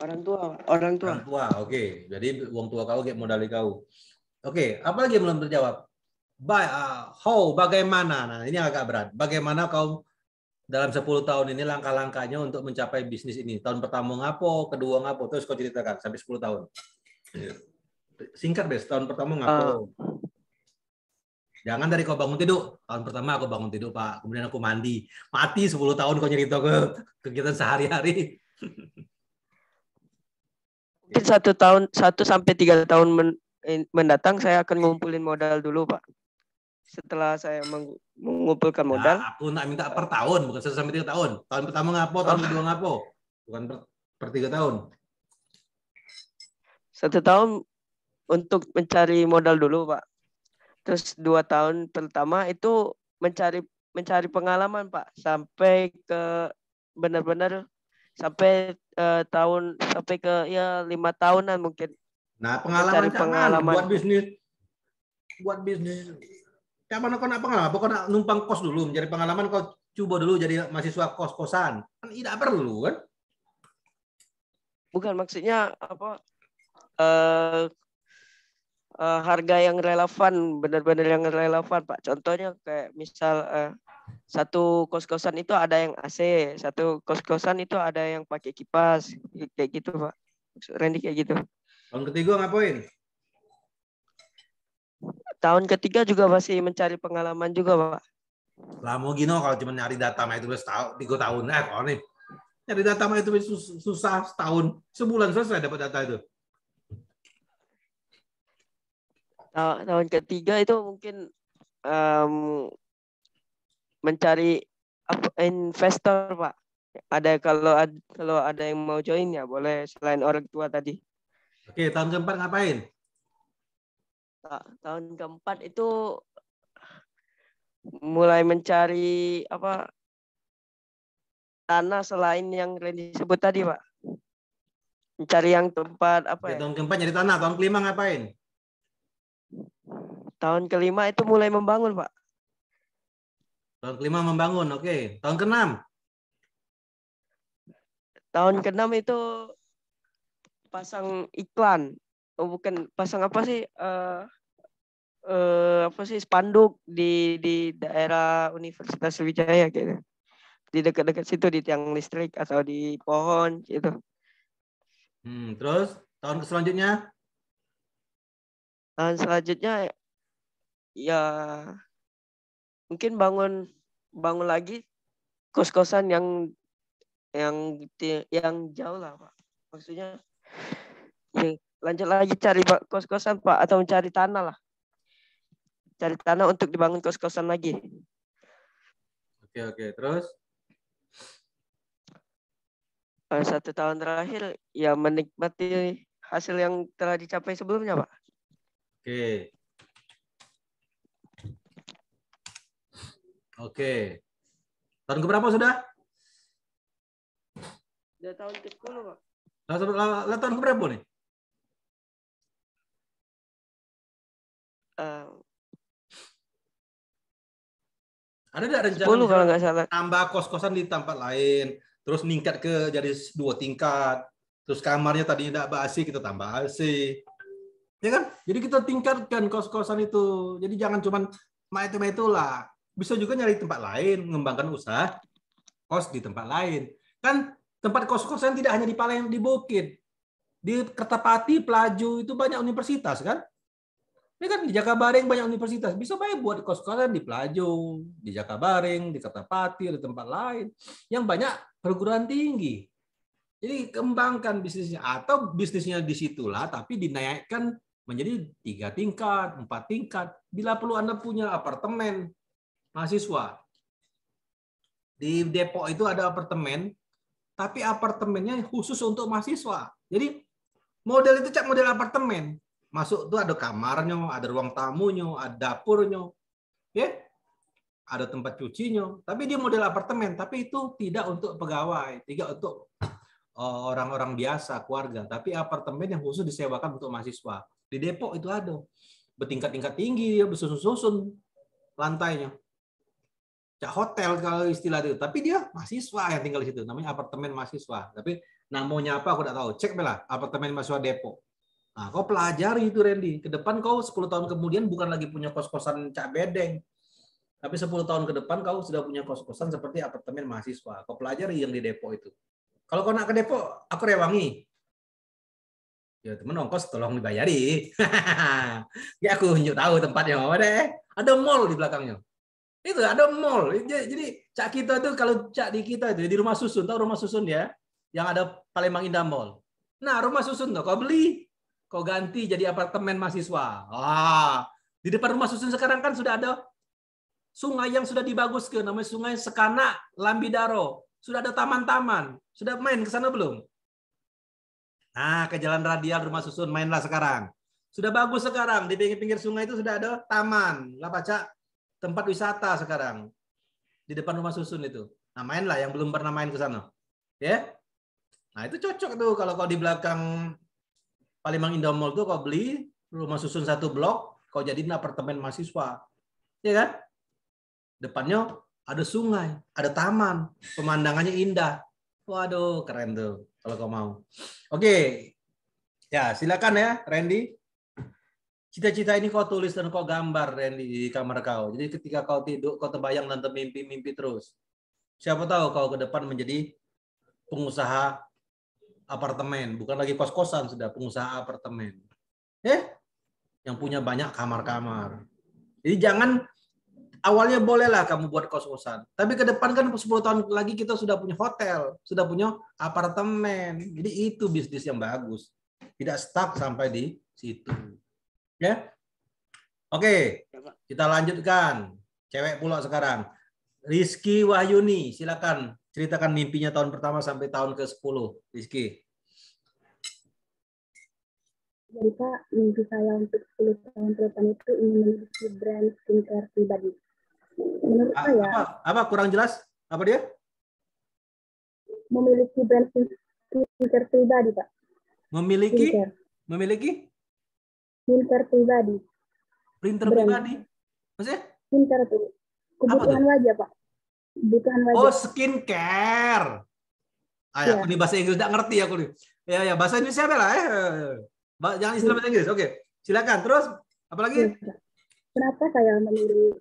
Orang tua, orang tua. Orang tua, oke. Okay. Jadi uang tua kau kayak modal kau. Oke, okay. apa lagi yang belum terjawab? Ba uh, how, bagaimana? Nah, ini agak berat. Bagaimana kau dalam 10 tahun ini langkah-langkahnya untuk mencapai bisnis ini? Tahun pertama ngapo, kedua ngapo, terus kau ceritakan sampai 10 tahun. Iya. Singkat, deh. Tahun pertama ngapo? Uh, Jangan dari kau bangun tidur. Tahun pertama aku bangun tidur, Pak. Kemudian aku mandi. Mati 10 tahun kau nyerita ke kegiatan sehari-hari mungkin iya. satu tahun satu sampai tiga tahun men, eh, mendatang saya akan ngumpulin modal dulu pak setelah saya meng, mengumpulkan ya modal nah, aku nak minta per tahun bukan satu sampai tiga tahun tahun pertama ngapo tahun oh. kedua ngapo bukan per, per tiga tahun satu tahun untuk mencari modal dulu pak terus dua tahun pertama itu mencari mencari pengalaman pak sampai ke benar-benar sampai uh, tahun sampai ke ya lima tahunan mungkin. Nah pengalaman cari pengalaman buat bisnis buat bisnis. Kapan kau pengalaman? nak numpang kos dulu mencari pengalaman kau coba dulu jadi mahasiswa kos kosan kan tidak perlu kan? Bukan maksudnya apa? Uh, uh, harga yang relevan benar-benar yang relevan pak contohnya kayak misal uh, satu kos-kosan itu ada yang AC, satu kos-kosan itu ada yang pakai kipas, kayak gitu Pak. Randy kayak gitu. Tahun ketiga ngapain? Tahun ketiga juga masih mencari pengalaman juga Pak. Lah mau gino kalau cuma nyari data mah itu tahu tiga tahun. Eh kalau nih, nyari data mah itu susah setahun. Sebulan selesai dapat data itu. Tahun ketiga itu mungkin um, mencari investor pak ada kalau ada, kalau ada yang mau join ya boleh selain orang tua tadi oke tahun keempat ngapain tahun keempat itu mulai mencari apa tanah selain yang Randy sebut tadi pak mencari yang tempat apa ya, ya? tahun keempat jadi tanah tahun kelima ngapain tahun kelima itu mulai membangun pak Tahun kelima membangun, oke. Okay. Tahun keenam? Tahun keenam itu pasang iklan. Oh bukan, pasang apa sih? Uh, uh, apa sih spanduk di di daerah Universitas Wijaya gitu. Di dekat-dekat situ di tiang listrik atau di pohon gitu. Hmm, terus tahun selanjutnya? Tahun selanjutnya ya mungkin bangun bangun lagi kos-kosan yang yang yang jauh lah pak maksudnya ya, lanjut lagi cari kos-kosan pak atau mencari tanah lah cari tanah untuk dibangun kos-kosan lagi oke oke terus eh, satu tahun terakhir ya menikmati hasil yang telah dicapai sebelumnya pak oke Oke. Tahun keberapa sudah? Sudah tahun ke-10, Pak. Lah, tahun berapa nih? Uh, Ada tidak rencana 10, kalau salah. tambah kos-kosan di tempat lain, terus meningkat ke jadi dua tingkat, terus kamarnya tadi tidak AC kita tambah AC, ya kan? Jadi kita tingkatkan kos-kosan itu. Jadi jangan cuma ma itu ma itulah bisa juga nyari tempat lain, mengembangkan usaha kos di tempat lain. Kan tempat kos-kosan tidak hanya di Palembang, di Bukit. Di Kertapati, Pelaju itu banyak universitas kan? Ini kan di Jakabaring banyak universitas. Bisa baik buat kos-kosan di Pelaju, di Jakabaring, di Kertapati, di tempat lain yang banyak perguruan tinggi. Jadi kembangkan bisnisnya atau bisnisnya disitulah tapi dinaikkan menjadi tiga tingkat, empat tingkat. Bila perlu Anda punya apartemen mahasiswa. Di Depok itu ada apartemen, tapi apartemennya khusus untuk mahasiswa. Jadi model itu cak model apartemen. Masuk tuh ada kamarnya, ada ruang tamunya, ada dapurnya. Ya. Ada tempat cucinya, tapi dia model apartemen, tapi itu tidak untuk pegawai, tidak untuk eh, orang-orang biasa, keluarga, tapi apartemen yang khusus disewakan untuk mahasiswa. Di Depok itu ada bertingkat-tingkat tinggi dia bersusun-susun lantainya. Ya, hotel kalau istilah itu. Tapi dia mahasiswa yang tinggal di situ. Namanya apartemen mahasiswa. Tapi namanya apa aku tidak tahu. Cek lah apartemen mahasiswa Depok. Nah, kau pelajari itu Randy. Ke depan kau 10 tahun kemudian bukan lagi punya kos-kosan cak bedeng. Tapi 10 tahun ke depan kau sudah punya kos-kosan seperti apartemen mahasiswa. Kau pelajari yang di Depok itu. Kalau kau nak ke Depok, aku rewangi. Ya teman ongkos tolong dibayari. (laughs) ya aku tunjuk tahu tempatnya Ada mall di belakangnya. Itu ada mall. Jadi Cak kita itu kalau Cak di kita itu di rumah susun, tau rumah susun ya? Yang ada Palembang Indah Mall. Nah, rumah susun tuh kau beli, kau ganti jadi apartemen mahasiswa. wah di depan rumah susun sekarang kan sudah ada sungai yang sudah dibagus ke namanya Sungai Sekana Lambidaro. Sudah ada taman-taman. Sudah main ke sana belum? Nah, ke Jalan Radial Rumah Susun mainlah sekarang. Sudah bagus sekarang di pinggir-pinggir sungai itu sudah ada taman. Lah pacak tempat wisata sekarang di depan rumah susun itu. Nah, mainlah yang belum pernah main ke sana. Ya. Nah, itu cocok tuh kalau kau di belakang Palembang Indah Mall tuh kau beli rumah susun satu blok, kau jadiin apartemen mahasiswa. Ya kan? Depannya ada sungai, ada taman, pemandangannya indah. Waduh, keren tuh kalau kau mau. Oke. Ya, silakan ya, Randy cita-cita ini kau tulis dan kau gambar Randy di kamar kau. Jadi ketika kau tidur, kau terbayang dan termimpi-mimpi terus. Siapa tahu kau ke depan menjadi pengusaha apartemen, bukan lagi kos-kosan sudah pengusaha apartemen. Eh, yang punya banyak kamar-kamar. Jadi jangan awalnya bolehlah kamu buat kos-kosan, tapi ke depan kan 10 tahun lagi kita sudah punya hotel, sudah punya apartemen. Jadi itu bisnis yang bagus. Tidak stuck sampai di situ. Ya. Oke, ya, kita lanjutkan. Cewek pula sekarang. Rizky Wahyuni, silakan ceritakan mimpinya tahun pertama sampai tahun ke-10. Rizky. Jadi Pak, mimpi saya untuk 10 tahun ke depan itu ingin memiliki brand skincare pribadi. Menurut apa, saya... Apa, apa? Kurang jelas? Apa dia? Memiliki brand skincare pribadi, Pak. Memiliki? Skincare. Memiliki? Printer pribadi. Printer Brand. pribadi? Maksudnya? Printer pribadi. Kebutuhan wajah, Pak. Kebutuhan wajah. Oh, skincare. Ah, ya. Iya. aku bahasa Inggris tidak ngerti aku nih. Ya ya bahasa Indonesia apa lah eh. Jangan istilah bahasa Inggris. Oke. Silakan. Terus apalagi? Iya, Kenapa saya memilih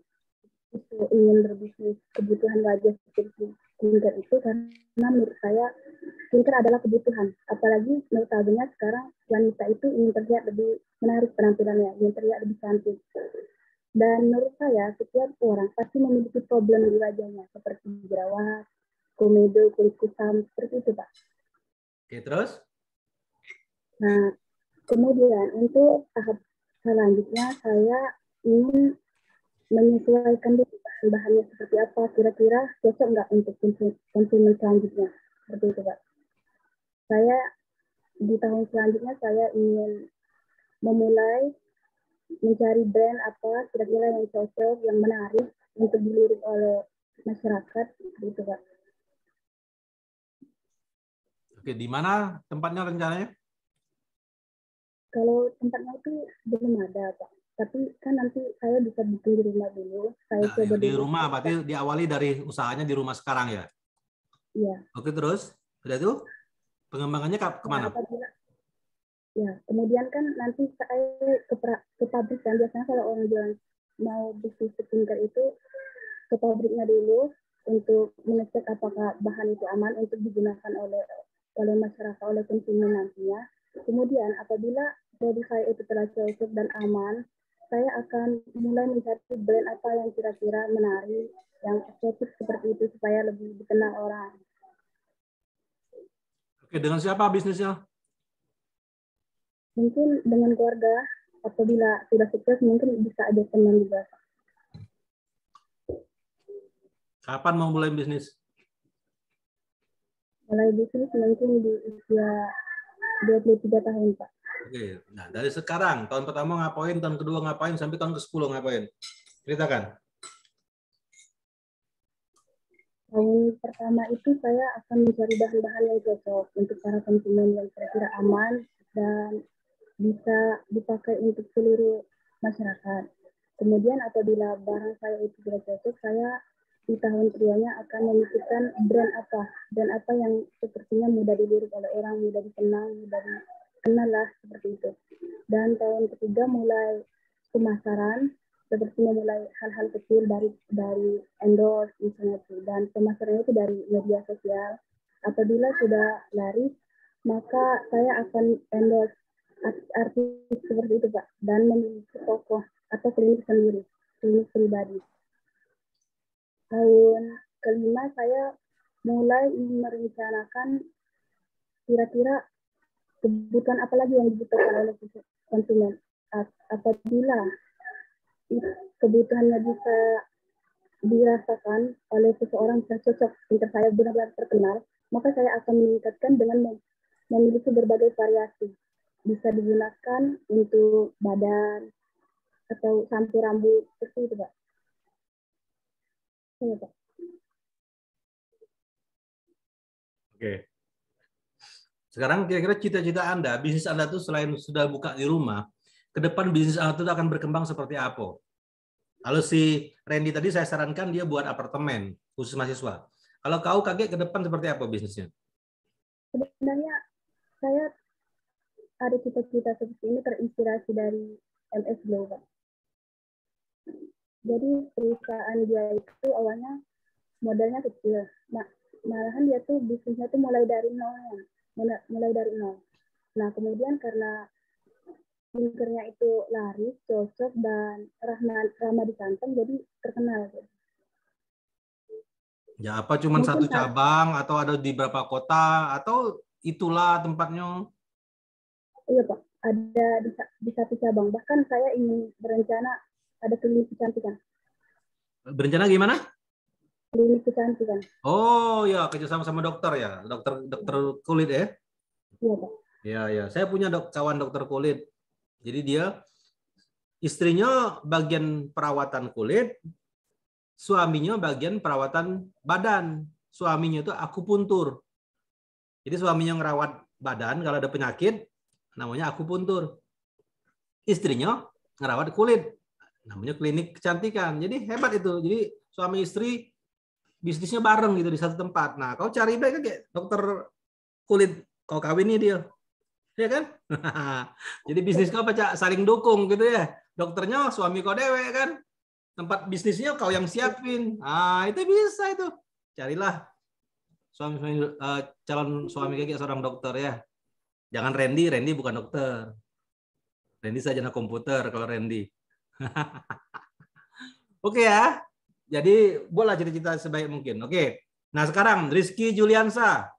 itu ingin berbisnis kebutuhan wajah seperti skincare itu karena menurut saya skincare adalah kebutuhan. Apalagi notabene sekarang wanita itu ingin terlihat lebih menarik penampilannya, ingin terlihat lebih cantik. Dan menurut saya setiap orang pasti memiliki problem di wajahnya seperti jerawat, komedo, kulit kusam, seperti itu Pak. Oke, terus? Nah, kemudian untuk tahap selanjutnya saya ingin menyesuaikan dulu bahan-bahannya seperti apa kira-kira cocok nggak untuk konsumen selanjutnya seperti itu pak saya di tahun selanjutnya saya ingin memulai mencari brand apa kira-kira yang cocok yang menarik untuk dilirik oleh masyarakat gitu pak Oke, di mana tempatnya rencananya? Kalau tempatnya itu belum ada, Pak tapi kan nanti saya bisa bikin di rumah dulu. Saya nah, coba iya, di dulu. rumah berarti diawali dari usahanya di rumah sekarang ya. Iya. Oke terus udah tuh pengembangannya ke kemana? Nah, apabila, ya kemudian kan nanti saya ke, ke pabrik kan biasanya kalau orang jualan mau bisnis skincare itu ke pabriknya dulu untuk mengecek apakah bahan itu aman untuk digunakan oleh oleh masyarakat oleh konsumen nantinya. Kemudian apabila produk saya itu telah cocok dan aman, saya akan mulai mencari brand apa yang kira-kira menarik, yang estetik seperti itu supaya lebih dikenal orang. Oke, dengan siapa bisnisnya? Mungkin dengan keluarga. Atau bila sudah sukses, mungkin bisa ada teman juga. Kapan mau mulai bisnis? Mulai bisnis mungkin di usia 23 tahun, Pak. Oke. Nah, dari sekarang tahun pertama ngapain, tahun kedua ngapain sampai tahun ke-10 ngapain? Ceritakan. Tahun pertama itu saya akan mencari bahan-bahan yang cocok untuk para konsumen yang kira-kira aman dan bisa dipakai untuk seluruh masyarakat. Kemudian apabila barang saya itu tidak cocok, saya di tahun keduanya akan memikirkan brand apa dan apa yang sepertinya mudah dilirik oleh orang, mudah dikenal, mudah kenal lah seperti itu. Dan tahun ketiga mulai pemasaran seperti memulai hal-hal kecil dari dari endorse misalnya itu dan pemasarannya itu dari media sosial. Apabila sudah laris, maka saya akan endorse artis seperti itu pak dan memiliki toko atau klinik sendiri, klinik pribadi. Tahun kelima saya mulai merencanakan kira-kira kebutuhan apa lagi yang dibutuhkan oleh konsumen apabila kebutuhannya bisa dirasakan oleh seseorang yang cocok untuk saya benar-benar terkenal maka saya akan meningkatkan dengan memiliki berbagai variasi bisa digunakan untuk badan atau sampai rambut seperti itu pak. Ini, iya, pak. Oke, sekarang kira-kira cita-cita Anda, bisnis Anda itu selain sudah buka di rumah, ke depan bisnis Anda itu akan berkembang seperti apa? Kalau si Randy tadi saya sarankan dia buat apartemen khusus mahasiswa. Kalau kau kaget ke depan seperti apa bisnisnya? Sebenarnya saya ada cita-cita seperti ini terinspirasi dari MS Global. Jadi perusahaan dia itu awalnya modalnya kecil, nah, malahan dia tuh bisnisnya tuh mulai dari nol mulai dari nol. Nah, kemudian karena lingkernya itu laris, cocok, dan Rahman, ramah di kantong, jadi terkenal. Gitu. Ya, apa cuman satu cabang, atau ada di beberapa kota, atau itulah tempatnya? Iya, Pak. Ada di, di satu cabang. Bahkan saya ingin berencana ada klinik kecantikan. Berencana gimana? klinik kecantikan. Oh ya kerjasama sama dokter ya, dokter dokter kulit ya? Iya pak. Iya ya, saya punya dok, kawan dokter kulit. Jadi dia istrinya bagian perawatan kulit, suaminya bagian perawatan badan. Suaminya itu aku akupuntur. Jadi suaminya ngerawat badan kalau ada penyakit, namanya aku akupuntur. Istrinya ngerawat kulit, namanya klinik kecantikan. Jadi hebat itu. Jadi suami istri bisnisnya bareng gitu di satu tempat. Nah, kau cari baik kan kayak dokter kulit, kau kawin nih dia. Ya kan? (laughs) Jadi bisnis kau pecah saling dukung gitu ya. Dokternya suami kau dewe kan. Tempat bisnisnya kau yang siapin. Ah, itu bisa itu. Carilah suami, suami uh, eh, calon suami kayak seorang dokter ya. Jangan Randy, Randy bukan dokter. Randy saja komputer kalau Randy. (laughs) Oke okay ya. Jadi buatlah cerita cerita sebaik mungkin. Oke. Nah sekarang Rizky Juliansa.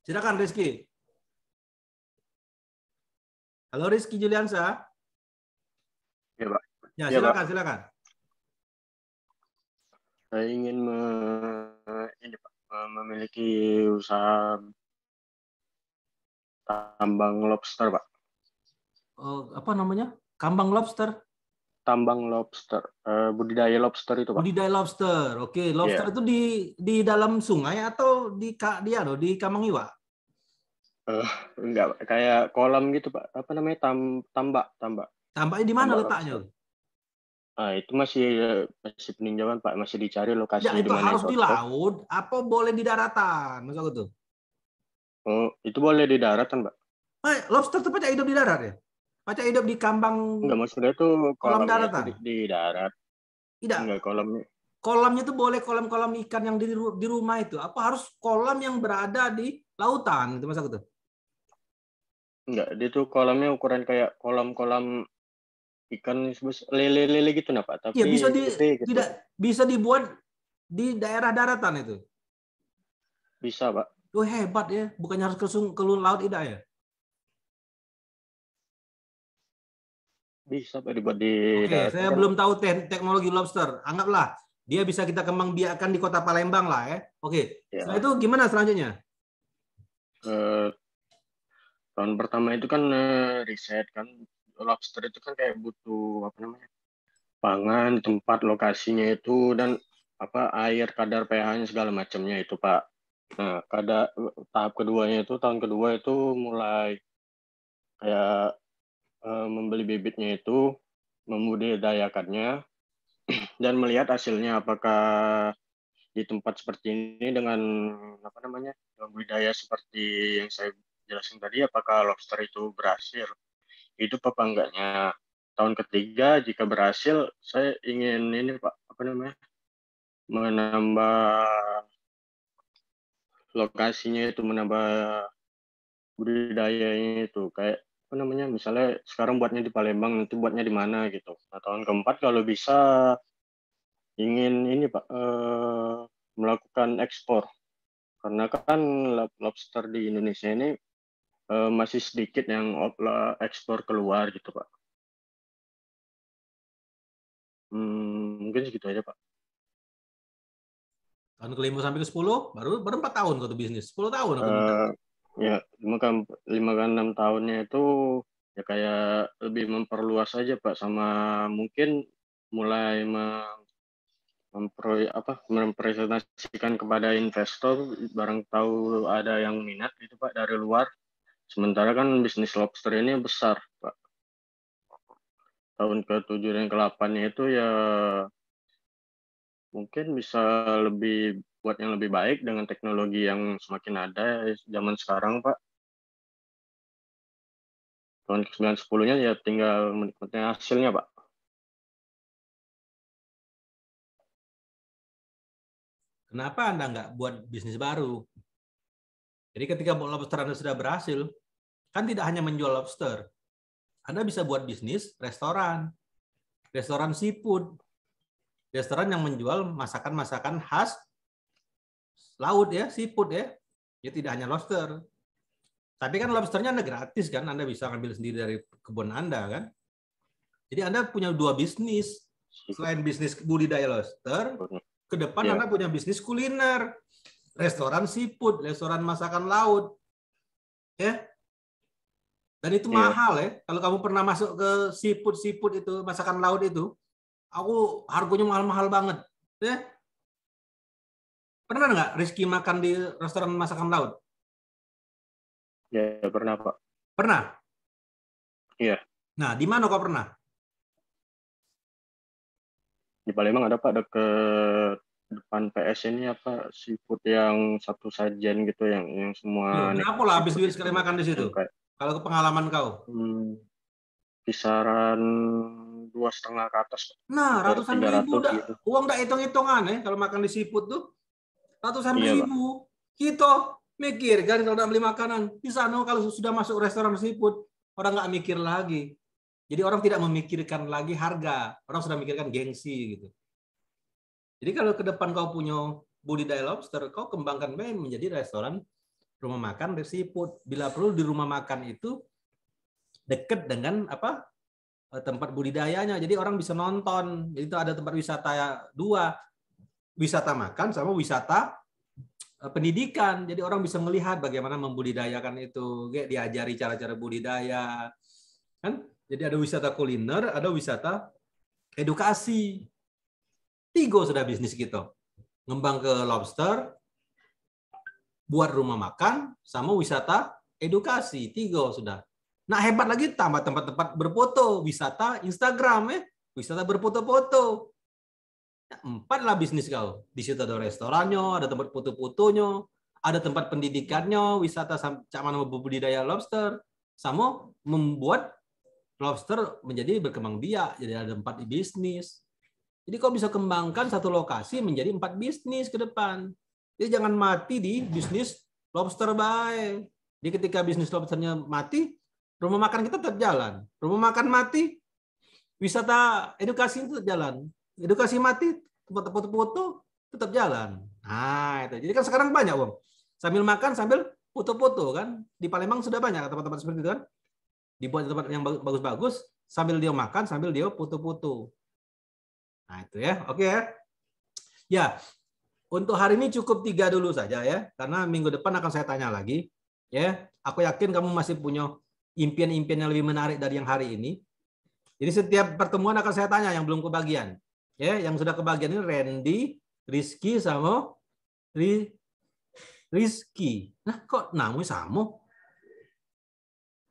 Silakan Rizky. Halo Rizky Juliansa. Ya Pak. Ya, iya, silakan ya, silakan. Saya ingin me ini, Pak, memiliki usaha tambang lobster Pak. Oh, apa namanya? Kambang lobster tambang lobster, uh, budidaya lobster itu, Pak. Budidaya lobster. Oke, lobster yeah. itu di di dalam sungai atau di dia loh di Kamangi, Eh Uh, enggak, kayak kolam gitu, Pak. Apa namanya? Tam, tambak, tambak. Tambaknya di mana letaknya? Ah, itu masih masih peninjauan, Pak. Masih dicari lokasi ya, itu harus di laut apa boleh di daratan? Maksud aku Oh, itu boleh di daratan, Pak. Eh, lobster tempatnya hidup di darat ya? Pacak hidup di kambang. Enggak maksudnya tuh kolam darat ah? di, di darat. Tidak. Enggak kolamnya. Kolamnya tuh boleh kolam-kolam ikan yang di, di rumah itu. Apa harus kolam yang berada di lautan itu masa itu Enggak, dia tuh kolamnya ukuran kayak kolam-kolam ikan lele-lele gitu napa? Iya, tapi ya, bisa di, gitu. tidak bisa dibuat di daerah daratan itu. Bisa, Pak. Tuh hebat ya, bukannya harus ke laut tidak ya? bisa Pak dibuat Oke, okay, saya belum tahu te teknologi lobster. Anggaplah dia bisa kita kembang biakan di kota Palembang lah ya. Oke. Okay. Ya. itu gimana selanjutnya? Eh, tahun pertama itu kan uh, riset kan lobster itu kan kayak butuh apa namanya? pangan, tempat lokasinya itu dan apa air kadar pH-nya segala macamnya itu, Pak. Nah, pada eh, tahap keduanya itu tahun kedua itu mulai kayak Eh, membeli bibitnya itu, membudidayakannya, (clears throat) dan melihat hasilnya apakah di tempat seperti ini dengan apa namanya dengan budidaya seperti yang saya jelaskan tadi apakah lobster itu berhasil itu apa enggaknya tahun ketiga jika berhasil saya ingin ini pak apa namanya menambah lokasinya itu menambah budidayanya itu kayak apa namanya misalnya sekarang buatnya di Palembang nanti buatnya di mana gitu nah tahun keempat kalau bisa ingin ini pak eh, melakukan ekspor karena kan lobster di Indonesia ini eh, masih sedikit yang ekspor keluar gitu pak hmm, mungkin segitu aja pak tahun kelima sampai ke-10 baru baru empat tahun kalau bisnis sepuluh tahun aku Ya, kan lima kan lima ke enam tahunnya itu ya kayak lebih memperluas aja Pak sama mungkin mulai mempro apa mempresentasikan kepada investor barang tahu ada yang minat itu Pak dari luar. Sementara kan bisnis lobster ini besar Pak. Tahun ke-7 dan ke-8 itu ya mungkin bisa lebih buat yang lebih baik dengan teknologi yang semakin ada zaman sekarang Pak. Tahun 910-nya ya tinggal menikmati hasilnya Pak. Kenapa Anda nggak buat bisnis baru? Jadi ketika lobster Anda sudah berhasil, kan tidak hanya menjual lobster. Anda bisa buat bisnis restoran, restoran seafood, restoran yang menjual masakan-masakan khas laut ya, seafood ya. Ya tidak hanya lobster. Tapi kan lobsternya Anda gratis kan, Anda bisa ambil sendiri dari kebun Anda kan. Jadi Anda punya dua bisnis. Selain bisnis budidaya lobster, ke depan yeah. Anda punya bisnis kuliner. Restoran seafood, restoran masakan laut. Ya. Dan itu yeah. mahal ya. Kalau kamu pernah masuk ke seafood-seafood itu, masakan laut itu, aku harganya mahal-mahal banget. Ya. Pernah nggak Rizky makan di restoran masakan laut? Ya, pernah, Pak. Pernah? Iya. Nah, di mana kau pernah? Di Palembang ada, Pak, dekat depan PS ini apa seafood yang satu sajian gitu yang yang semua. Loh, kenapa lah habis duit sekali makan di situ? Kayak, Kalau ke pengalaman kau? Hmm, kisaran dua setengah ke atas. Nah, ratusan ribu udah, gitu. uang tak hitung-hitungan ya kalau makan di siput tuh. Ratusan iya, ribu. Pak. Kita gitu. mikir kan kalau udah beli makanan. Di sana kalau sudah masuk restoran siput, orang nggak mikir lagi. Jadi orang tidak memikirkan lagi harga. Orang sudah memikirkan gengsi gitu. Jadi kalau ke depan kau punya budidaya lobster, kau kembangkan menjadi restoran rumah makan siput. Bila perlu di rumah makan itu dekat dengan apa Eh, tempat budidayanya. Jadi orang bisa nonton. Jadi itu ada tempat wisata ya. dua, wisata makan sama wisata eh, pendidikan. Jadi orang bisa melihat bagaimana membudidayakan itu, kayak diajari cara-cara budidaya. Kan? Jadi ada wisata kuliner, ada wisata edukasi. Tigo sudah bisnis gitu. Ngembang ke lobster, buat rumah makan, sama wisata edukasi. Tigo sudah. Nah hebat lagi tambah tempat-tempat berfoto, wisata Instagram ya, wisata berfoto-foto. Nah, empat lah bisnis kau. Di situ ada restorannya, ada tempat foto-fotonya, ada tempat pendidikannya, wisata mana budidaya lobster, sama membuat lobster menjadi berkembang biak, jadi ada empat bisnis. Jadi kau bisa kembangkan satu lokasi menjadi empat bisnis ke depan. Jadi jangan mati di bisnis lobster baik. Jadi ketika bisnis lobsternya mati, Rumah makan kita tetap jalan. Rumah makan mati, wisata edukasi itu tetap jalan. Edukasi mati, tempat foto-foto tetap jalan. Nah, itu. Jadi kan sekarang banyak, Om. Sambil makan, sambil foto-foto kan. Di Palembang sudah banyak tempat-tempat seperti itu kan. Dibuat tempat yang bagus-bagus, sambil dia makan, sambil dia foto-foto. Nah, itu ya. Oke ya. Ya, untuk hari ini cukup tiga dulu saja ya, karena minggu depan akan saya tanya lagi. Ya, aku yakin kamu masih punya impian-impian yang lebih menarik dari yang hari ini. Jadi setiap pertemuan akan saya tanya yang belum kebagian. Ya, yang sudah kebagian ini Randy, Rizky sama Ri, Rizky. Nah, kok namanya sama?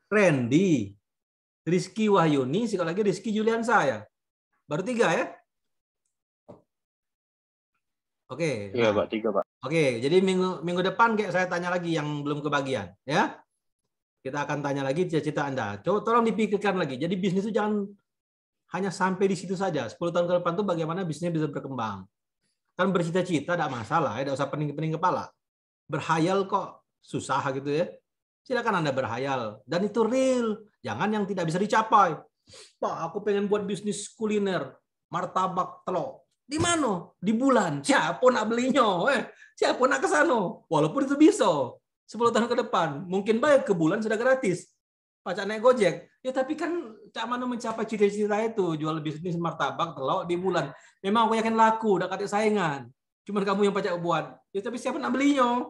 Randy, Rizky Wahyuni, sekali lagi Rizky Julian saya. Baru tiga ya? Oke. Iya, Pak, tiga, Pak. Oke, jadi minggu minggu depan kayak saya tanya lagi yang belum kebagian, ya. Kita akan tanya lagi cita-cita Anda. Coba tolong dipikirkan lagi. Jadi bisnis itu jangan hanya sampai di situ saja. 10 tahun ke depan itu bagaimana bisnisnya bisa berkembang. Kan bercita-cita tidak masalah, ya. tidak usah pening-pening kepala. Berhayal kok susah gitu ya. Silakan Anda berhayal. Dan itu real. Jangan yang tidak bisa dicapai. Pak, aku pengen buat bisnis kuliner. Martabak telur. Di mana? Di bulan. Siapa nak belinya? Eh, siapa nak kesana? Walaupun itu bisa 10 tahun ke depan. Mungkin baik ke bulan sudah gratis. pajak naik Gojek. Ya tapi kan Cak Mano mencapai cita-cita itu, jual lebih bisnis martabak telok di bulan. Memang aku yakin laku, udah katik saingan. Cuman kamu yang pajak buat. Ya tapi siapa nak belinya?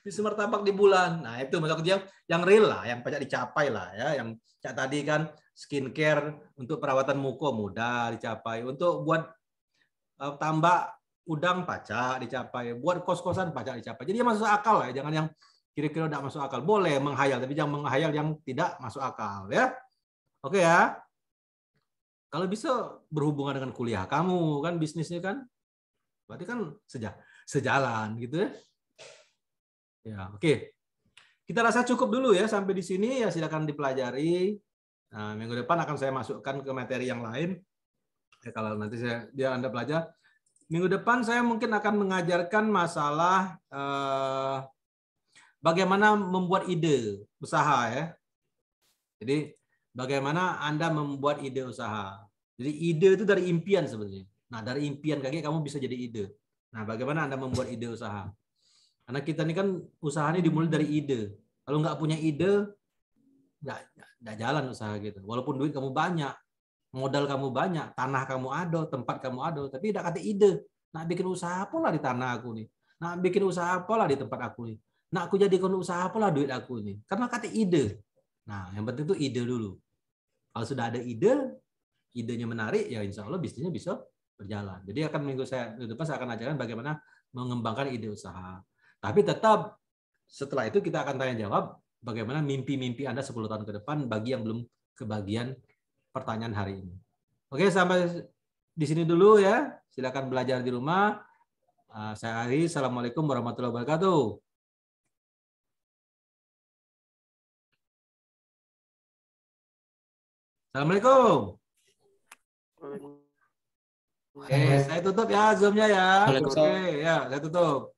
Bisnis martabak di bulan. Nah itu maksud dia yang real lah, yang pajak dicapai lah ya. Yang Cak tadi kan skincare untuk perawatan muka mudah dicapai. Untuk buat uh, eh, tambah udang pacak dicapai, buat kos-kosan pacak dicapai. Jadi ya masuk akal lah, ya, jangan yang kira-kira tidak masuk akal. Boleh menghayal, tapi jangan menghayal yang tidak masuk akal ya. Oke ya. Kalau bisa berhubungan dengan kuliah kamu kan bisnisnya kan, berarti kan seja, sejalan gitu ya. Ya oke. Kita rasa cukup dulu ya sampai di sini ya silakan dipelajari. Nah, minggu depan akan saya masukkan ke materi yang lain. Ya, kalau nanti saya dia anda pelajar. Minggu depan saya mungkin akan mengajarkan masalah eh, bagaimana membuat ide usaha ya. Jadi bagaimana Anda membuat ide usaha. Jadi ide itu dari impian sebenarnya. Nah, dari impian kaki kamu bisa jadi ide. Nah, bagaimana Anda membuat ide usaha? Karena kita ini kan usahanya dimulai dari ide. Kalau nggak punya ide, nggak, nggak jalan usaha gitu. Walaupun duit kamu banyak, modal kamu banyak, tanah kamu ada, tempat kamu ada, tapi tidak kata ide. Nak bikin usaha apalah di tanah aku nih. Nak bikin usaha apalah di tempat aku nih. Nak aku jadi jadikan usaha apalah duit aku ini. Karena kata ide. Nah, yang penting itu ide dulu. Kalau sudah ada ide, idenya menarik, ya insya Allah bisnisnya bisa berjalan. Jadi akan minggu saya minggu depan saya akan ajarkan bagaimana mengembangkan ide usaha. Tapi tetap setelah itu kita akan tanya jawab bagaimana mimpi-mimpi Anda 10 tahun ke depan bagi yang belum kebagian pertanyaan hari ini. Oke, sampai di sini dulu ya. Silakan belajar di rumah. Ah, saya Ari, Assalamualaikum warahmatullahi wabarakatuh. Assalamualaikum. Oke, saya tutup ya zoomnya ya. Oke, ya saya tutup.